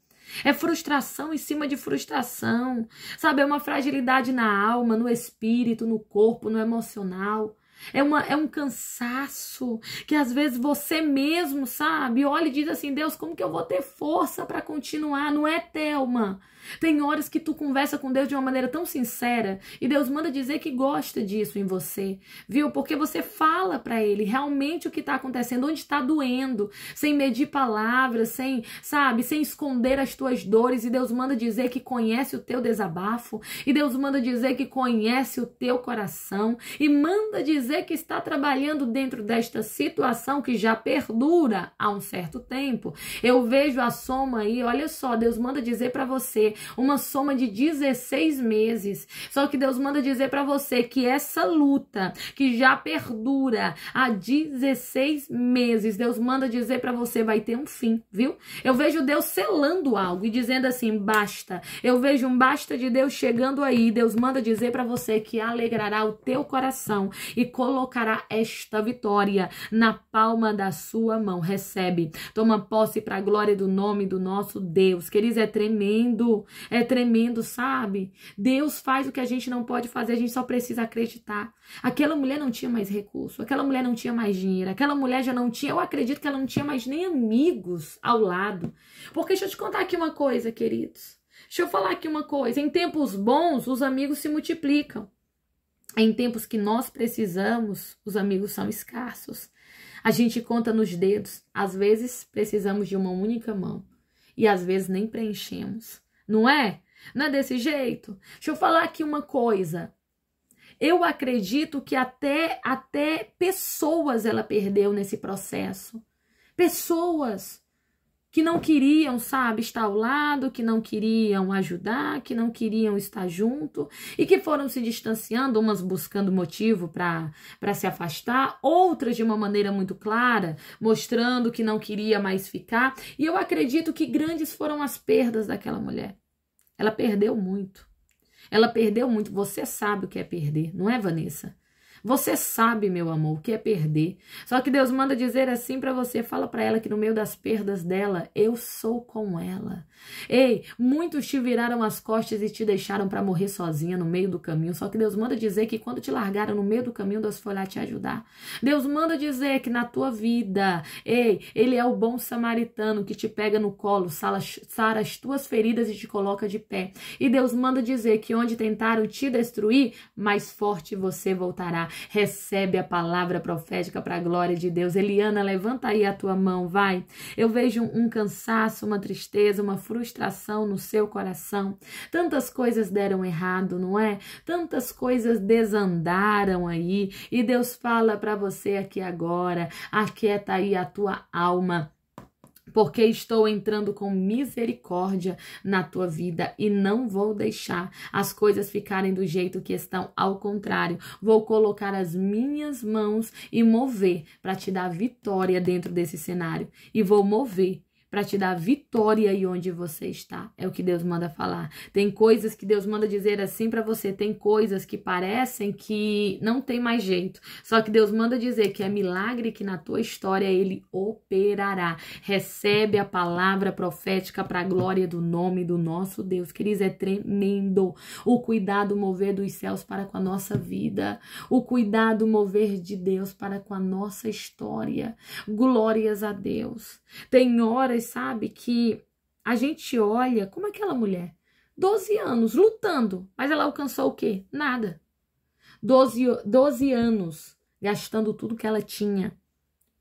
é frustração em cima de frustração. Sabe, é uma fragilidade na alma, no espírito, no corpo, no emocional. É, uma, é um cansaço que às vezes você mesmo, sabe, olha e diz assim: Deus, como que eu vou ter força para continuar? Não é Thelma, tem horas que tu conversa com Deus de uma maneira tão sincera e Deus manda dizer que gosta disso em você, viu? Porque você fala para Ele realmente o que está acontecendo, onde está doendo, sem medir palavras, sem, sabe, sem esconder as tuas dores. E Deus manda dizer que conhece o teu desabafo, e Deus manda dizer que conhece o teu coração, e manda dizer que está trabalhando dentro desta situação que já perdura há um certo tempo. Eu vejo a soma aí, olha só, Deus manda dizer para você uma soma de 16 meses. Só que Deus manda dizer para você que essa luta que já perdura há 16 meses, Deus manda dizer para você vai ter um fim, viu? Eu vejo Deus selando algo e dizendo assim: basta. Eu vejo um basta de Deus chegando aí. Deus manda dizer para você que alegrará o teu coração e colocará esta vitória na palma da sua mão. Recebe. Toma posse para a glória do nome do nosso Deus. Queridos, é tremendo é tremendo, sabe? Deus faz o que a gente não pode fazer, a gente só precisa acreditar. Aquela mulher não tinha mais recurso, aquela mulher não tinha mais dinheiro, aquela mulher já não tinha, eu acredito que ela não tinha mais nem amigos ao lado. Porque deixa eu te contar aqui uma coisa, queridos. Deixa eu falar aqui uma coisa. Em tempos bons, os amigos se multiplicam. Em tempos que nós precisamos, os amigos são escassos. A gente conta nos dedos. Às vezes, precisamos de uma única mão. E às vezes, nem preenchemos não é? Não é desse jeito? Deixa eu falar aqui uma coisa. Eu acredito que até até pessoas ela perdeu nesse processo. Pessoas que não queriam, sabe, estar ao lado, que não queriam ajudar, que não queriam estar junto e que foram se distanciando, umas buscando motivo para se afastar, outras de uma maneira muito clara, mostrando que não queria mais ficar. E eu acredito que grandes foram as perdas daquela mulher. Ela perdeu muito. Ela perdeu muito. Você sabe o que é perder, não é, Vanessa? Você sabe, meu amor, o que é perder. Só que Deus manda dizer assim para você, fala para ela que no meio das perdas dela, eu sou com ela. Ei, muitos te viraram as costas e te deixaram para morrer sozinha no meio do caminho. Só que Deus manda dizer que quando te largaram no meio do caminho, Deus foi lá te ajudar. Deus manda dizer que na tua vida, ei, Ele é o bom samaritano que te pega no colo, sara, as tuas feridas e te coloca de pé. E Deus manda dizer que onde tentaram te destruir, mais forte você voltará. Recebe a palavra profética para a glória de Deus. Eliana, levanta aí a tua mão, vai. Eu vejo um cansaço, uma tristeza, uma frustração no seu coração. Tantas coisas deram errado, não é? Tantas coisas desandaram aí. E Deus fala para você aqui agora: aquieta aí a tua alma porque estou entrando com misericórdia na tua vida e não vou deixar as coisas ficarem do jeito que estão, ao contrário, vou colocar as minhas mãos e mover para te dar vitória dentro desse cenário e vou mover para te dar vitória e onde você está. É o que Deus manda falar. Tem coisas que Deus manda dizer assim para você, tem coisas que parecem que não tem mais jeito. Só que Deus manda dizer que é milagre que na tua história ele operará. Recebe a palavra profética para a glória do nome do nosso Deus. Queridos, é tremendo o cuidado mover dos céus para com a nossa vida, o cuidado mover de Deus para com a nossa história. Glórias a Deus. Tem horas pessoas, sabe, que a gente olha como aquela mulher, 12 anos lutando, mas ela alcançou o quê? Nada. 12, 12 anos gastando tudo que ela tinha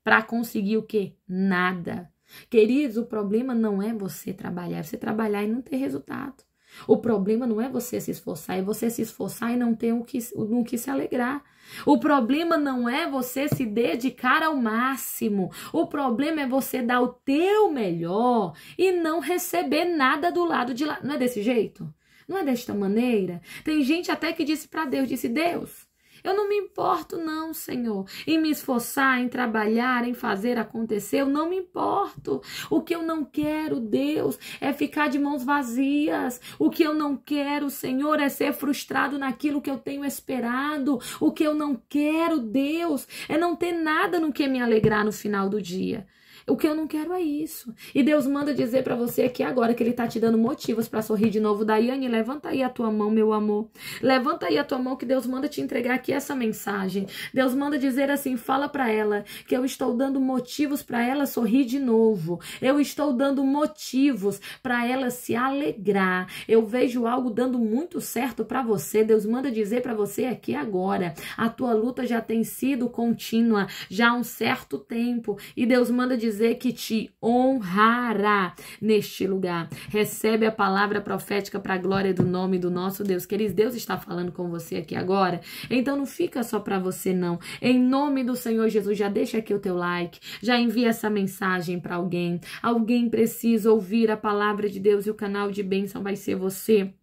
para conseguir o quê? Nada. Queridos, o problema não é você trabalhar, é você trabalhar e não ter resultado. O problema não é você se esforçar, é você se esforçar e não ter o que, no que se alegrar. O problema não é você se dedicar ao máximo. O problema é você dar o teu melhor e não receber nada do lado de lá. Não é desse jeito? Não é desta maneira? Tem gente até que disse para Deus, disse Deus, eu não me importo, não, Senhor, em me esforçar, em trabalhar, em fazer acontecer. Eu não me importo. O que eu não quero, Deus, é ficar de mãos vazias. O que eu não quero, Senhor, é ser frustrado naquilo que eu tenho esperado. O que eu não quero, Deus, é não ter nada no que me alegrar no final do dia. O que eu não quero é isso. E Deus manda dizer para você aqui agora que Ele tá te dando motivos para sorrir de novo. Daiane, levanta aí a tua mão, meu amor. Levanta aí a tua mão que Deus manda te entregar aqui essa mensagem. Deus manda dizer assim: fala para ela que eu estou dando motivos para ela sorrir de novo. Eu estou dando motivos para ela se alegrar. Eu vejo algo dando muito certo para você. Deus manda dizer para você aqui agora. A tua luta já tem sido contínua já há um certo tempo. E Deus manda dizer dizer que te honrará neste lugar. Recebe a palavra profética para a glória do nome do nosso Deus. Queridos, Deus está falando com você aqui agora. Então não fica só para você não. Em nome do Senhor Jesus, já deixa aqui o teu like, já envia essa mensagem para alguém. Alguém precisa ouvir a palavra de Deus e o canal de bênção vai ser você.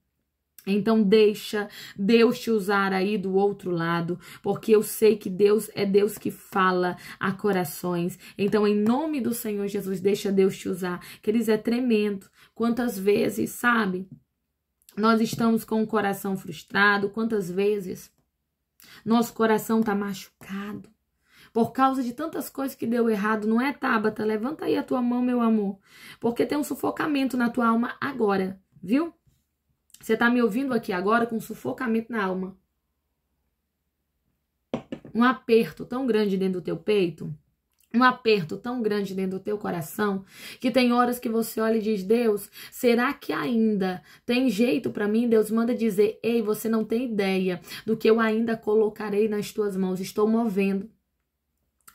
Então deixa Deus te usar aí do outro lado, porque eu sei que Deus é Deus que fala a corações. Então em nome do Senhor Jesus, deixa Deus te usar. Que eles é tremendo. Quantas vezes, sabe? Nós estamos com o coração frustrado, quantas vezes nosso coração tá machucado por causa de tantas coisas que deu errado, não é Tabata? Levanta aí a tua mão, meu amor, porque tem um sufocamento na tua alma agora, viu? Você está me ouvindo aqui agora com sufocamento na alma. Um aperto tão grande dentro do teu peito, um aperto tão grande dentro do teu coração, que tem horas que você olha e diz: "Deus, será que ainda tem jeito para mim?" Deus manda dizer: "Ei, você não tem ideia do que eu ainda colocarei nas tuas mãos. Estou movendo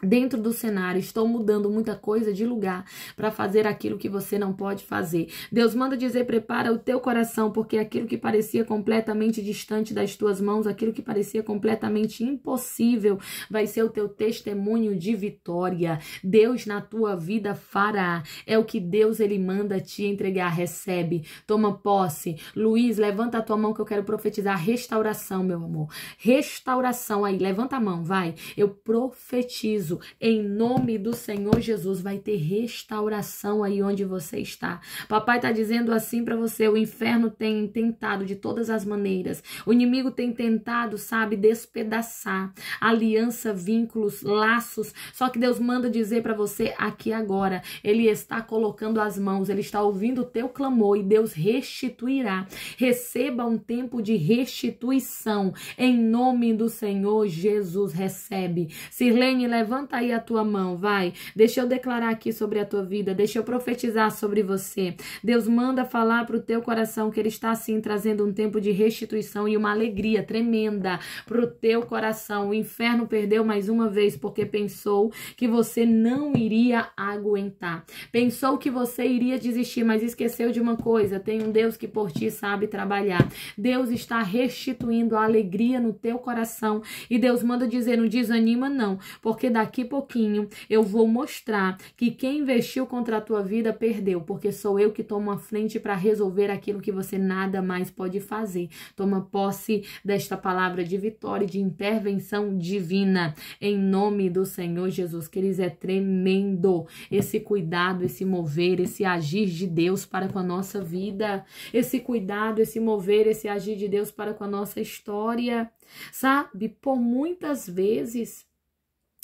dentro do cenário, estou mudando muita coisa de lugar para fazer aquilo que você não pode fazer. Deus manda dizer: prepara o teu coração, porque aquilo que parecia completamente distante das tuas mãos, aquilo que parecia completamente impossível, vai ser o teu testemunho de vitória. Deus na tua vida fará. É o que Deus ele manda te entregar. Recebe, toma posse. Luiz, levanta a tua mão que eu quero profetizar restauração, meu amor. Restauração aí, levanta a mão, vai. Eu profetizo em nome do Senhor Jesus. Vai ter restauração aí onde você está. Papai está dizendo assim para você: o inferno tem tentado de todas as maneiras, o inimigo tem tentado, sabe, despedaçar aliança, vínculos, laços. Só que Deus manda dizer para você aqui agora: Ele está colocando as mãos, Ele está ouvindo o teu clamor e Deus restituirá. Receba um tempo de restituição em nome do Senhor Jesus. Recebe. Sirlene, levanta levanta aí a tua mão, vai. Deixa eu declarar aqui sobre a tua vida, deixa eu profetizar sobre você. Deus manda falar para o teu coração que Ele está assim trazendo um tempo de restituição e uma alegria tremenda para o teu coração. O inferno perdeu mais uma vez porque pensou que você não iria aguentar. Pensou que você iria desistir, mas esqueceu de uma coisa: tem um Deus que por ti sabe trabalhar. Deus está restituindo a alegria no teu coração e Deus manda dizer: não desanima, não, porque daqui daqui pouquinho eu vou mostrar que quem investiu contra a tua vida perdeu, porque sou eu que tomo a frente para resolver aquilo que você nada mais pode fazer. Toma posse desta palavra de vitória e de intervenção divina em nome do Senhor Jesus, que é tremendo esse cuidado, esse mover, esse agir de Deus para com a nossa vida, esse cuidado, esse mover, esse agir de Deus para com a nossa história. Sabe, por muitas vezes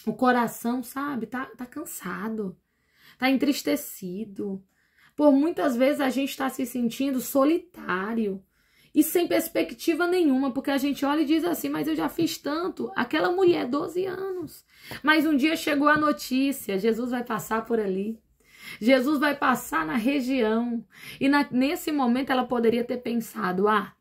Tipo, o coração, sabe, tá, tá cansado, tá entristecido. Por muitas vezes a gente está se sentindo solitário e sem perspectiva nenhuma, porque a gente olha e diz assim: Mas eu já fiz tanto. Aquela mulher, 12 anos. Mas um dia chegou a notícia: Jesus vai passar por ali. Jesus vai passar na região. E na, nesse momento ela poderia ter pensado: Ah,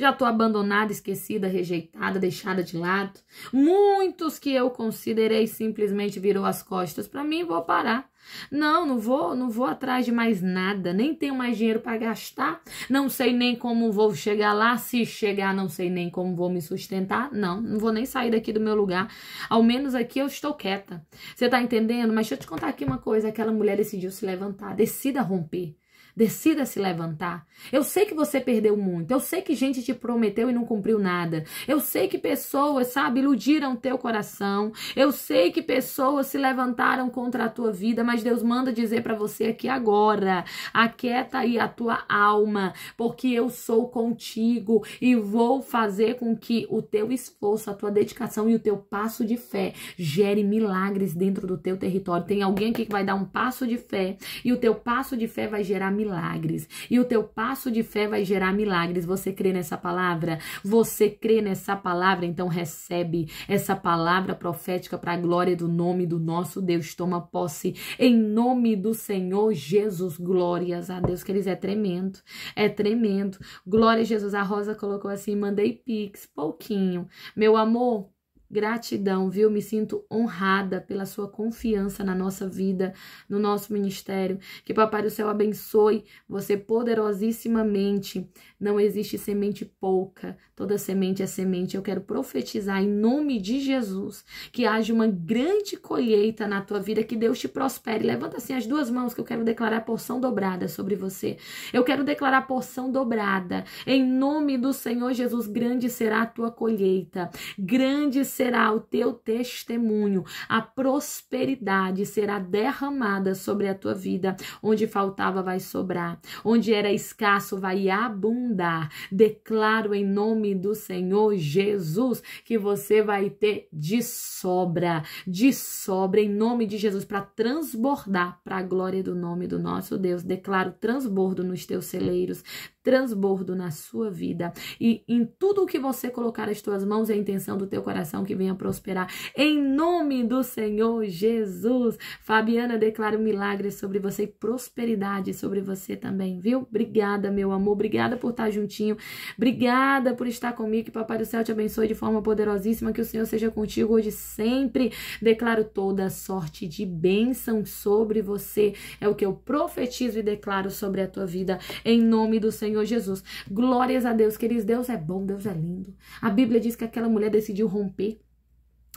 já estou abandonada, esquecida, rejeitada, deixada de lado. Muitos que eu considerei simplesmente virou as costas para mim, vou parar. Não, não vou, não vou atrás de mais nada, nem tenho mais dinheiro para gastar, não sei nem como vou chegar lá, se chegar não sei nem como vou me sustentar. Não, não vou nem sair daqui do meu lugar. Ao menos aqui eu estou quieta. Você está entendendo? Mas deixa eu te contar aqui uma coisa, aquela mulher decidiu se levantar, decida romper. Decida se levantar. Eu sei que você perdeu muito. Eu sei que gente te prometeu e não cumpriu nada. Eu sei que pessoas, sabe, iludiram teu coração. Eu sei que pessoas se levantaram contra a tua vida, mas Deus manda dizer para você aqui agora: aquieta aí a tua alma, porque eu sou contigo e vou fazer com que o teu esforço, a tua dedicação e o teu passo de fé gere milagres dentro do teu território. Tem alguém aqui que vai dar um passo de fé e o teu passo de fé vai gerar milagres milagres. E o teu passo de fé vai gerar milagres. Você crê nessa palavra? Você crê nessa palavra? Então recebe essa palavra profética para a glória do nome do nosso Deus. Toma posse em nome do Senhor Jesus. Glórias a Deus, que eles é tremendo. É tremendo. Glória a Jesus. A Rosa colocou assim: mandei pix, pouquinho. Meu amor, Gratidão, viu? Me sinto honrada pela sua confiança na nossa vida, no nosso ministério. Que Papai do Céu abençoe você poderosíssimamente não existe semente pouca, toda semente é semente. Eu quero profetizar em nome de Jesus que haja uma grande colheita na tua vida, que Deus te prospere. Levanta assim as duas mãos que eu quero declarar porção dobrada sobre você. Eu quero declarar porção dobrada. Em nome do Senhor Jesus, grande será a tua colheita, grande será o teu testemunho. A prosperidade será derramada sobre a tua vida. Onde faltava, vai sobrar. Onde era escasso, vai abundar andar. Declaro em nome do Senhor Jesus que você vai ter de sobra, de sobra, em nome de Jesus, para transbordar para a glória do nome do nosso Deus. Declaro transbordo nos teus celeiros, transbordo na sua vida e em tudo o que você colocar as tuas mãos e é a intenção do teu coração que venha prosperar. Em nome do Senhor Jesus, Fabiana declaro milagres milagre sobre você e prosperidade sobre você também, viu? Obrigada, meu amor, obrigada por estar estar tá juntinho. Obrigada por estar comigo. Que Papai do Céu te abençoe de forma poderosíssima. Que o Senhor seja contigo hoje sempre. Declaro toda sorte de bênção sobre você. É o que eu profetizo e declaro sobre a tua vida. Em nome do Senhor Jesus. Glórias a Deus, queridos. Deus é bom, Deus é lindo. A Bíblia diz que aquela mulher decidiu romper.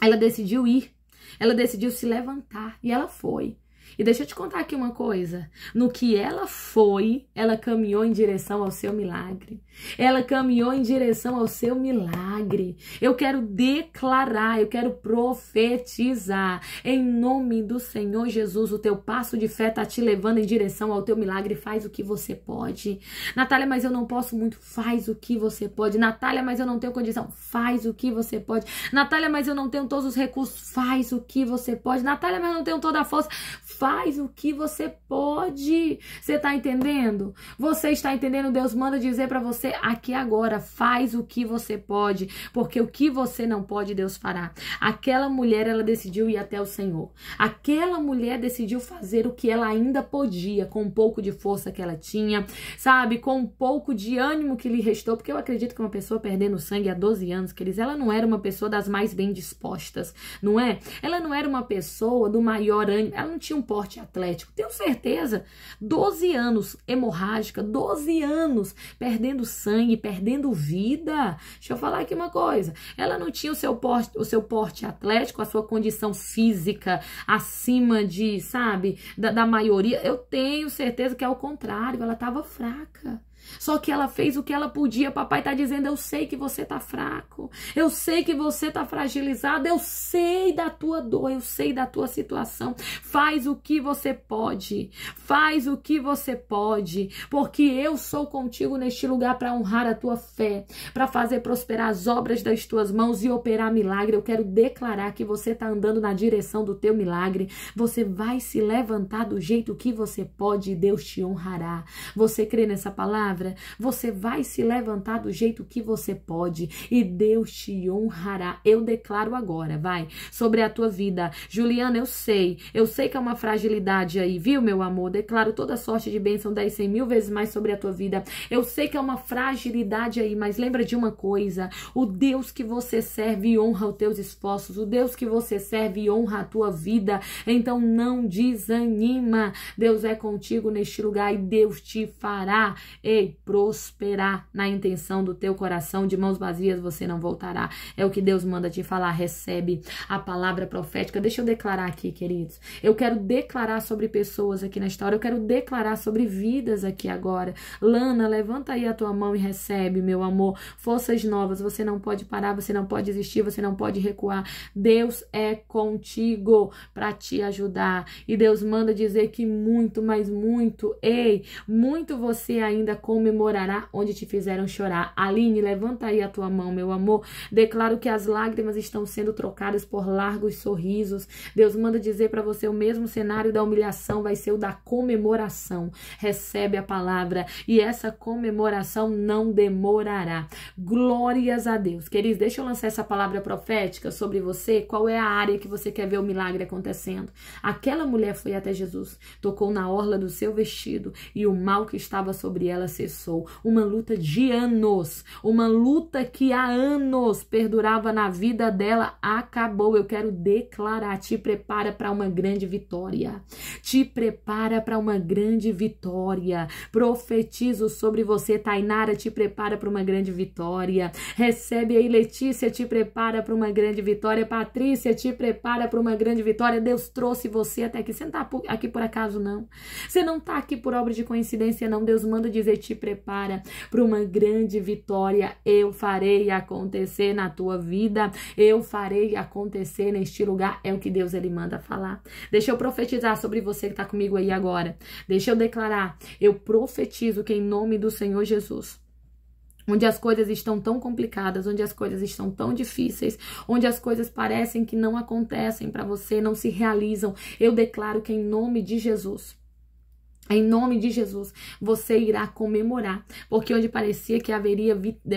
Ela decidiu ir. Ela decidiu se levantar e ela foi. E deixa eu te contar aqui uma coisa: no que ela foi, ela caminhou em direção ao seu milagre. Ela caminhou em direção ao seu milagre. Eu quero declarar, eu quero profetizar. Em nome do Senhor Jesus, o teu passo de fé está te levando em direção ao teu milagre. Faz o que você pode. Natália, mas eu não posso muito. Faz o que você pode. Natália, mas eu não tenho condição. Faz o que você pode. Natália, mas eu não tenho todos os recursos. Faz o que você pode. Natália, mas eu não tenho toda a força Faz o que você pode. Você tá entendendo? Você está entendendo? Deus manda dizer para você aqui agora, faz o que você pode, porque o que você não pode, Deus fará. Aquela mulher, ela decidiu ir até o Senhor. Aquela mulher decidiu fazer o que ela ainda podia, com um pouco de força que ela tinha, sabe? Com um pouco de ânimo que lhe restou, porque eu acredito que uma pessoa perdendo sangue há 12 anos, queridos, ela não era uma pessoa das mais bem dispostas, não é? Ela não era uma pessoa do maior ânimo, ela não tinha um porte atlético. Tenho certeza. 12 anos hemorrágica, 12 anos perdendo sangue, perdendo vida. Deixa eu falar aqui uma coisa. Ela não tinha o seu porte, o seu porte atlético, a sua condição física acima de, sabe, da, da maioria. Eu tenho certeza que é o contrário. Ela estava fraca. Só que ela fez o que ela podia. Papai está dizendo: Eu sei que você está fraco, eu sei que você está fragilizado, eu sei da tua dor, eu sei da tua situação. Faz o que você pode, faz o que você pode, porque eu sou contigo neste lugar para honrar a tua fé, para fazer prosperar as obras das tuas mãos e operar milagre. Eu quero declarar que você está andando na direção do teu milagre. Você vai se levantar do jeito que você pode e Deus te honrará. Você crê nessa palavra? palavra, você vai se levantar do jeito que você pode e Deus te honrará. Eu declaro agora, vai, sobre a tua vida. Juliana, eu sei, eu sei que é uma fragilidade aí, viu, meu amor? Declaro toda sorte de bênção 10, 100 mil vezes mais sobre a tua vida. Eu sei que é uma fragilidade aí, mas lembra de uma coisa: o Deus que você serve honra os teus esforços, o Deus que você serve honra a tua vida. Então não desanima. Deus é contigo neste lugar e Deus te fará prosperar na intenção do teu coração. De mãos vazias você não voltará. É o que Deus manda te falar. Recebe a palavra profética. Deixa eu declarar aqui, queridos. Eu quero declarar sobre pessoas aqui na história. Eu quero declarar sobre vidas aqui agora. Lana, levanta aí a tua mão e recebe, meu amor. Forças novas. Você não pode parar, você não pode desistir, você não pode recuar. Deus é contigo para te ajudar. E Deus manda dizer que muito, mas muito, ei, muito você ainda com comemorará onde te fizeram chorar. Aline, levanta aí a tua mão, meu amor. Declaro que as lágrimas estão sendo trocadas por largos sorrisos. Deus manda dizer para você o mesmo cenário da humilhação vai ser o da comemoração. Recebe a palavra e essa comemoração não demorará. Glórias a Deus. Queridos, deixa eu lançar essa palavra profética sobre você. Qual é a área que você quer ver o milagre acontecendo? Aquela mulher foi até Jesus, tocou na orla do seu vestido e o mal que estava sobre ela se cessou. Uma luta de anos, uma luta que há anos perdurava na vida dela, acabou. Eu quero declarar: te prepara para uma grande vitória. Te prepara para uma grande vitória. Profetizo sobre você, Tainara, te prepara para uma grande vitória. Recebe aí, Letícia, te prepara para uma grande vitória. Patrícia, te prepara para uma grande vitória. Deus trouxe você até aqui. Você não está aqui por acaso, não. Você não está aqui por obra de coincidência, não. Deus manda dizer: te te prepara para uma grande vitória. Eu farei acontecer na tua vida, eu farei acontecer neste lugar. É o que Deus ele manda falar. Deixa eu profetizar sobre você que está comigo aí agora. Deixa eu declarar. Eu profetizo que em nome do Senhor Jesus onde as coisas estão tão complicadas, onde as coisas estão tão difíceis, onde as coisas parecem que não acontecem para você, não se realizam. Eu declaro que em nome de Jesus, em nome de Jesus, você irá comemorar, porque onde parecia que haveria,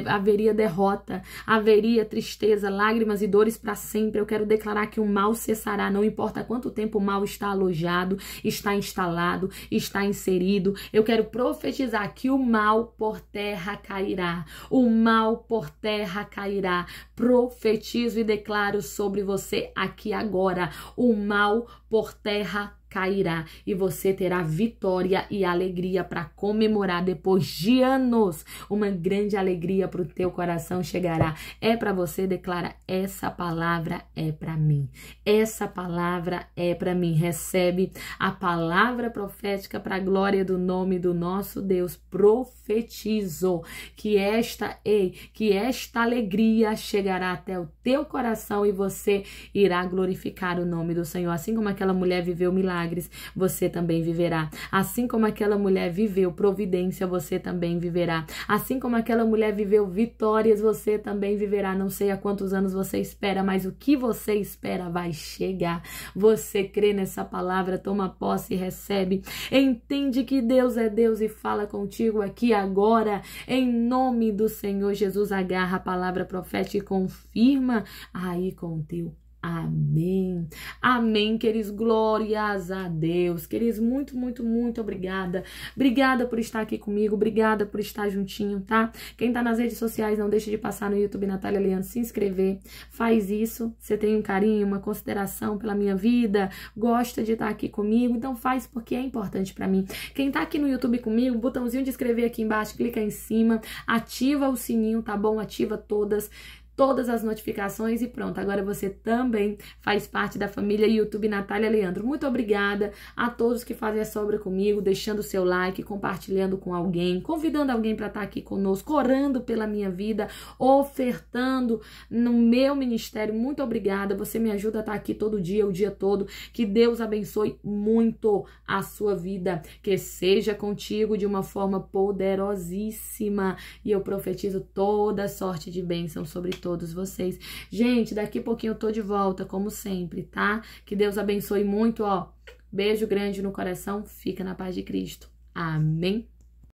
haveria derrota, haveria tristeza, lágrimas e dores para sempre, eu quero declarar que o mal cessará, não importa quanto tempo o mal está alojado, está instalado, está inserido. Eu quero profetizar que o mal por terra cairá, o mal por terra cairá. Profetizo e declaro sobre você aqui agora: o mal por terra cairá e você terá vitória e alegria para comemorar depois de anos. Uma grande alegria para o teu coração chegará. É para você declara essa palavra é para mim. Essa palavra é para mim. Recebe a palavra profética para a glória do nome do nosso Deus. Profetizo que esta ei, que esta alegria chegará até o teu coração e você irá glorificar o nome do Senhor, assim como aquela mulher viveu milagre milagres, você também viverá. Assim como aquela mulher viveu providência, você também viverá. Assim como aquela mulher viveu vitórias, você também viverá. Não sei há quantos anos você espera, mas o que você espera vai chegar. Você crê nessa palavra, toma posse e recebe. Entende que Deus é Deus e fala contigo aqui agora, em nome do Senhor Jesus. Agarra a palavra profética e confirma aí com o teu Amém. Amém, queridos. Glórias a Deus. Queridos, muito, muito, muito obrigada. Obrigada por estar aqui comigo. Obrigada por estar juntinho, tá? Quem tá nas redes sociais, não deixe de passar no YouTube Natália Leandro, se inscrever. Faz isso. Você tem um carinho, uma consideração pela minha vida. Gosta de estar aqui comigo. Então faz porque é importante para mim. Quem tá aqui no YouTube comigo, botãozinho de inscrever aqui embaixo, clica em cima. Ativa o sininho, tá bom? Ativa todas todas as notificações e pronto. Agora você também faz parte da família YouTube Natália Leandro. Muito obrigada a todos que fazem essa obra comigo, deixando o seu like, compartilhando com alguém, convidando alguém para estar tá aqui conosco, orando pela minha vida, ofertando no meu ministério. Muito obrigada. Você me ajuda a estar tá aqui todo dia, o dia todo. Que Deus abençoe muito a sua vida, que seja contigo de uma forma poderosíssima. E eu profetizo toda sorte de bênção sobre todos todos vocês. Gente, daqui a pouquinho eu tô de volta, como sempre, tá? Que Deus abençoe muito, ó. Beijo grande no coração, fica na paz de Cristo. Amém.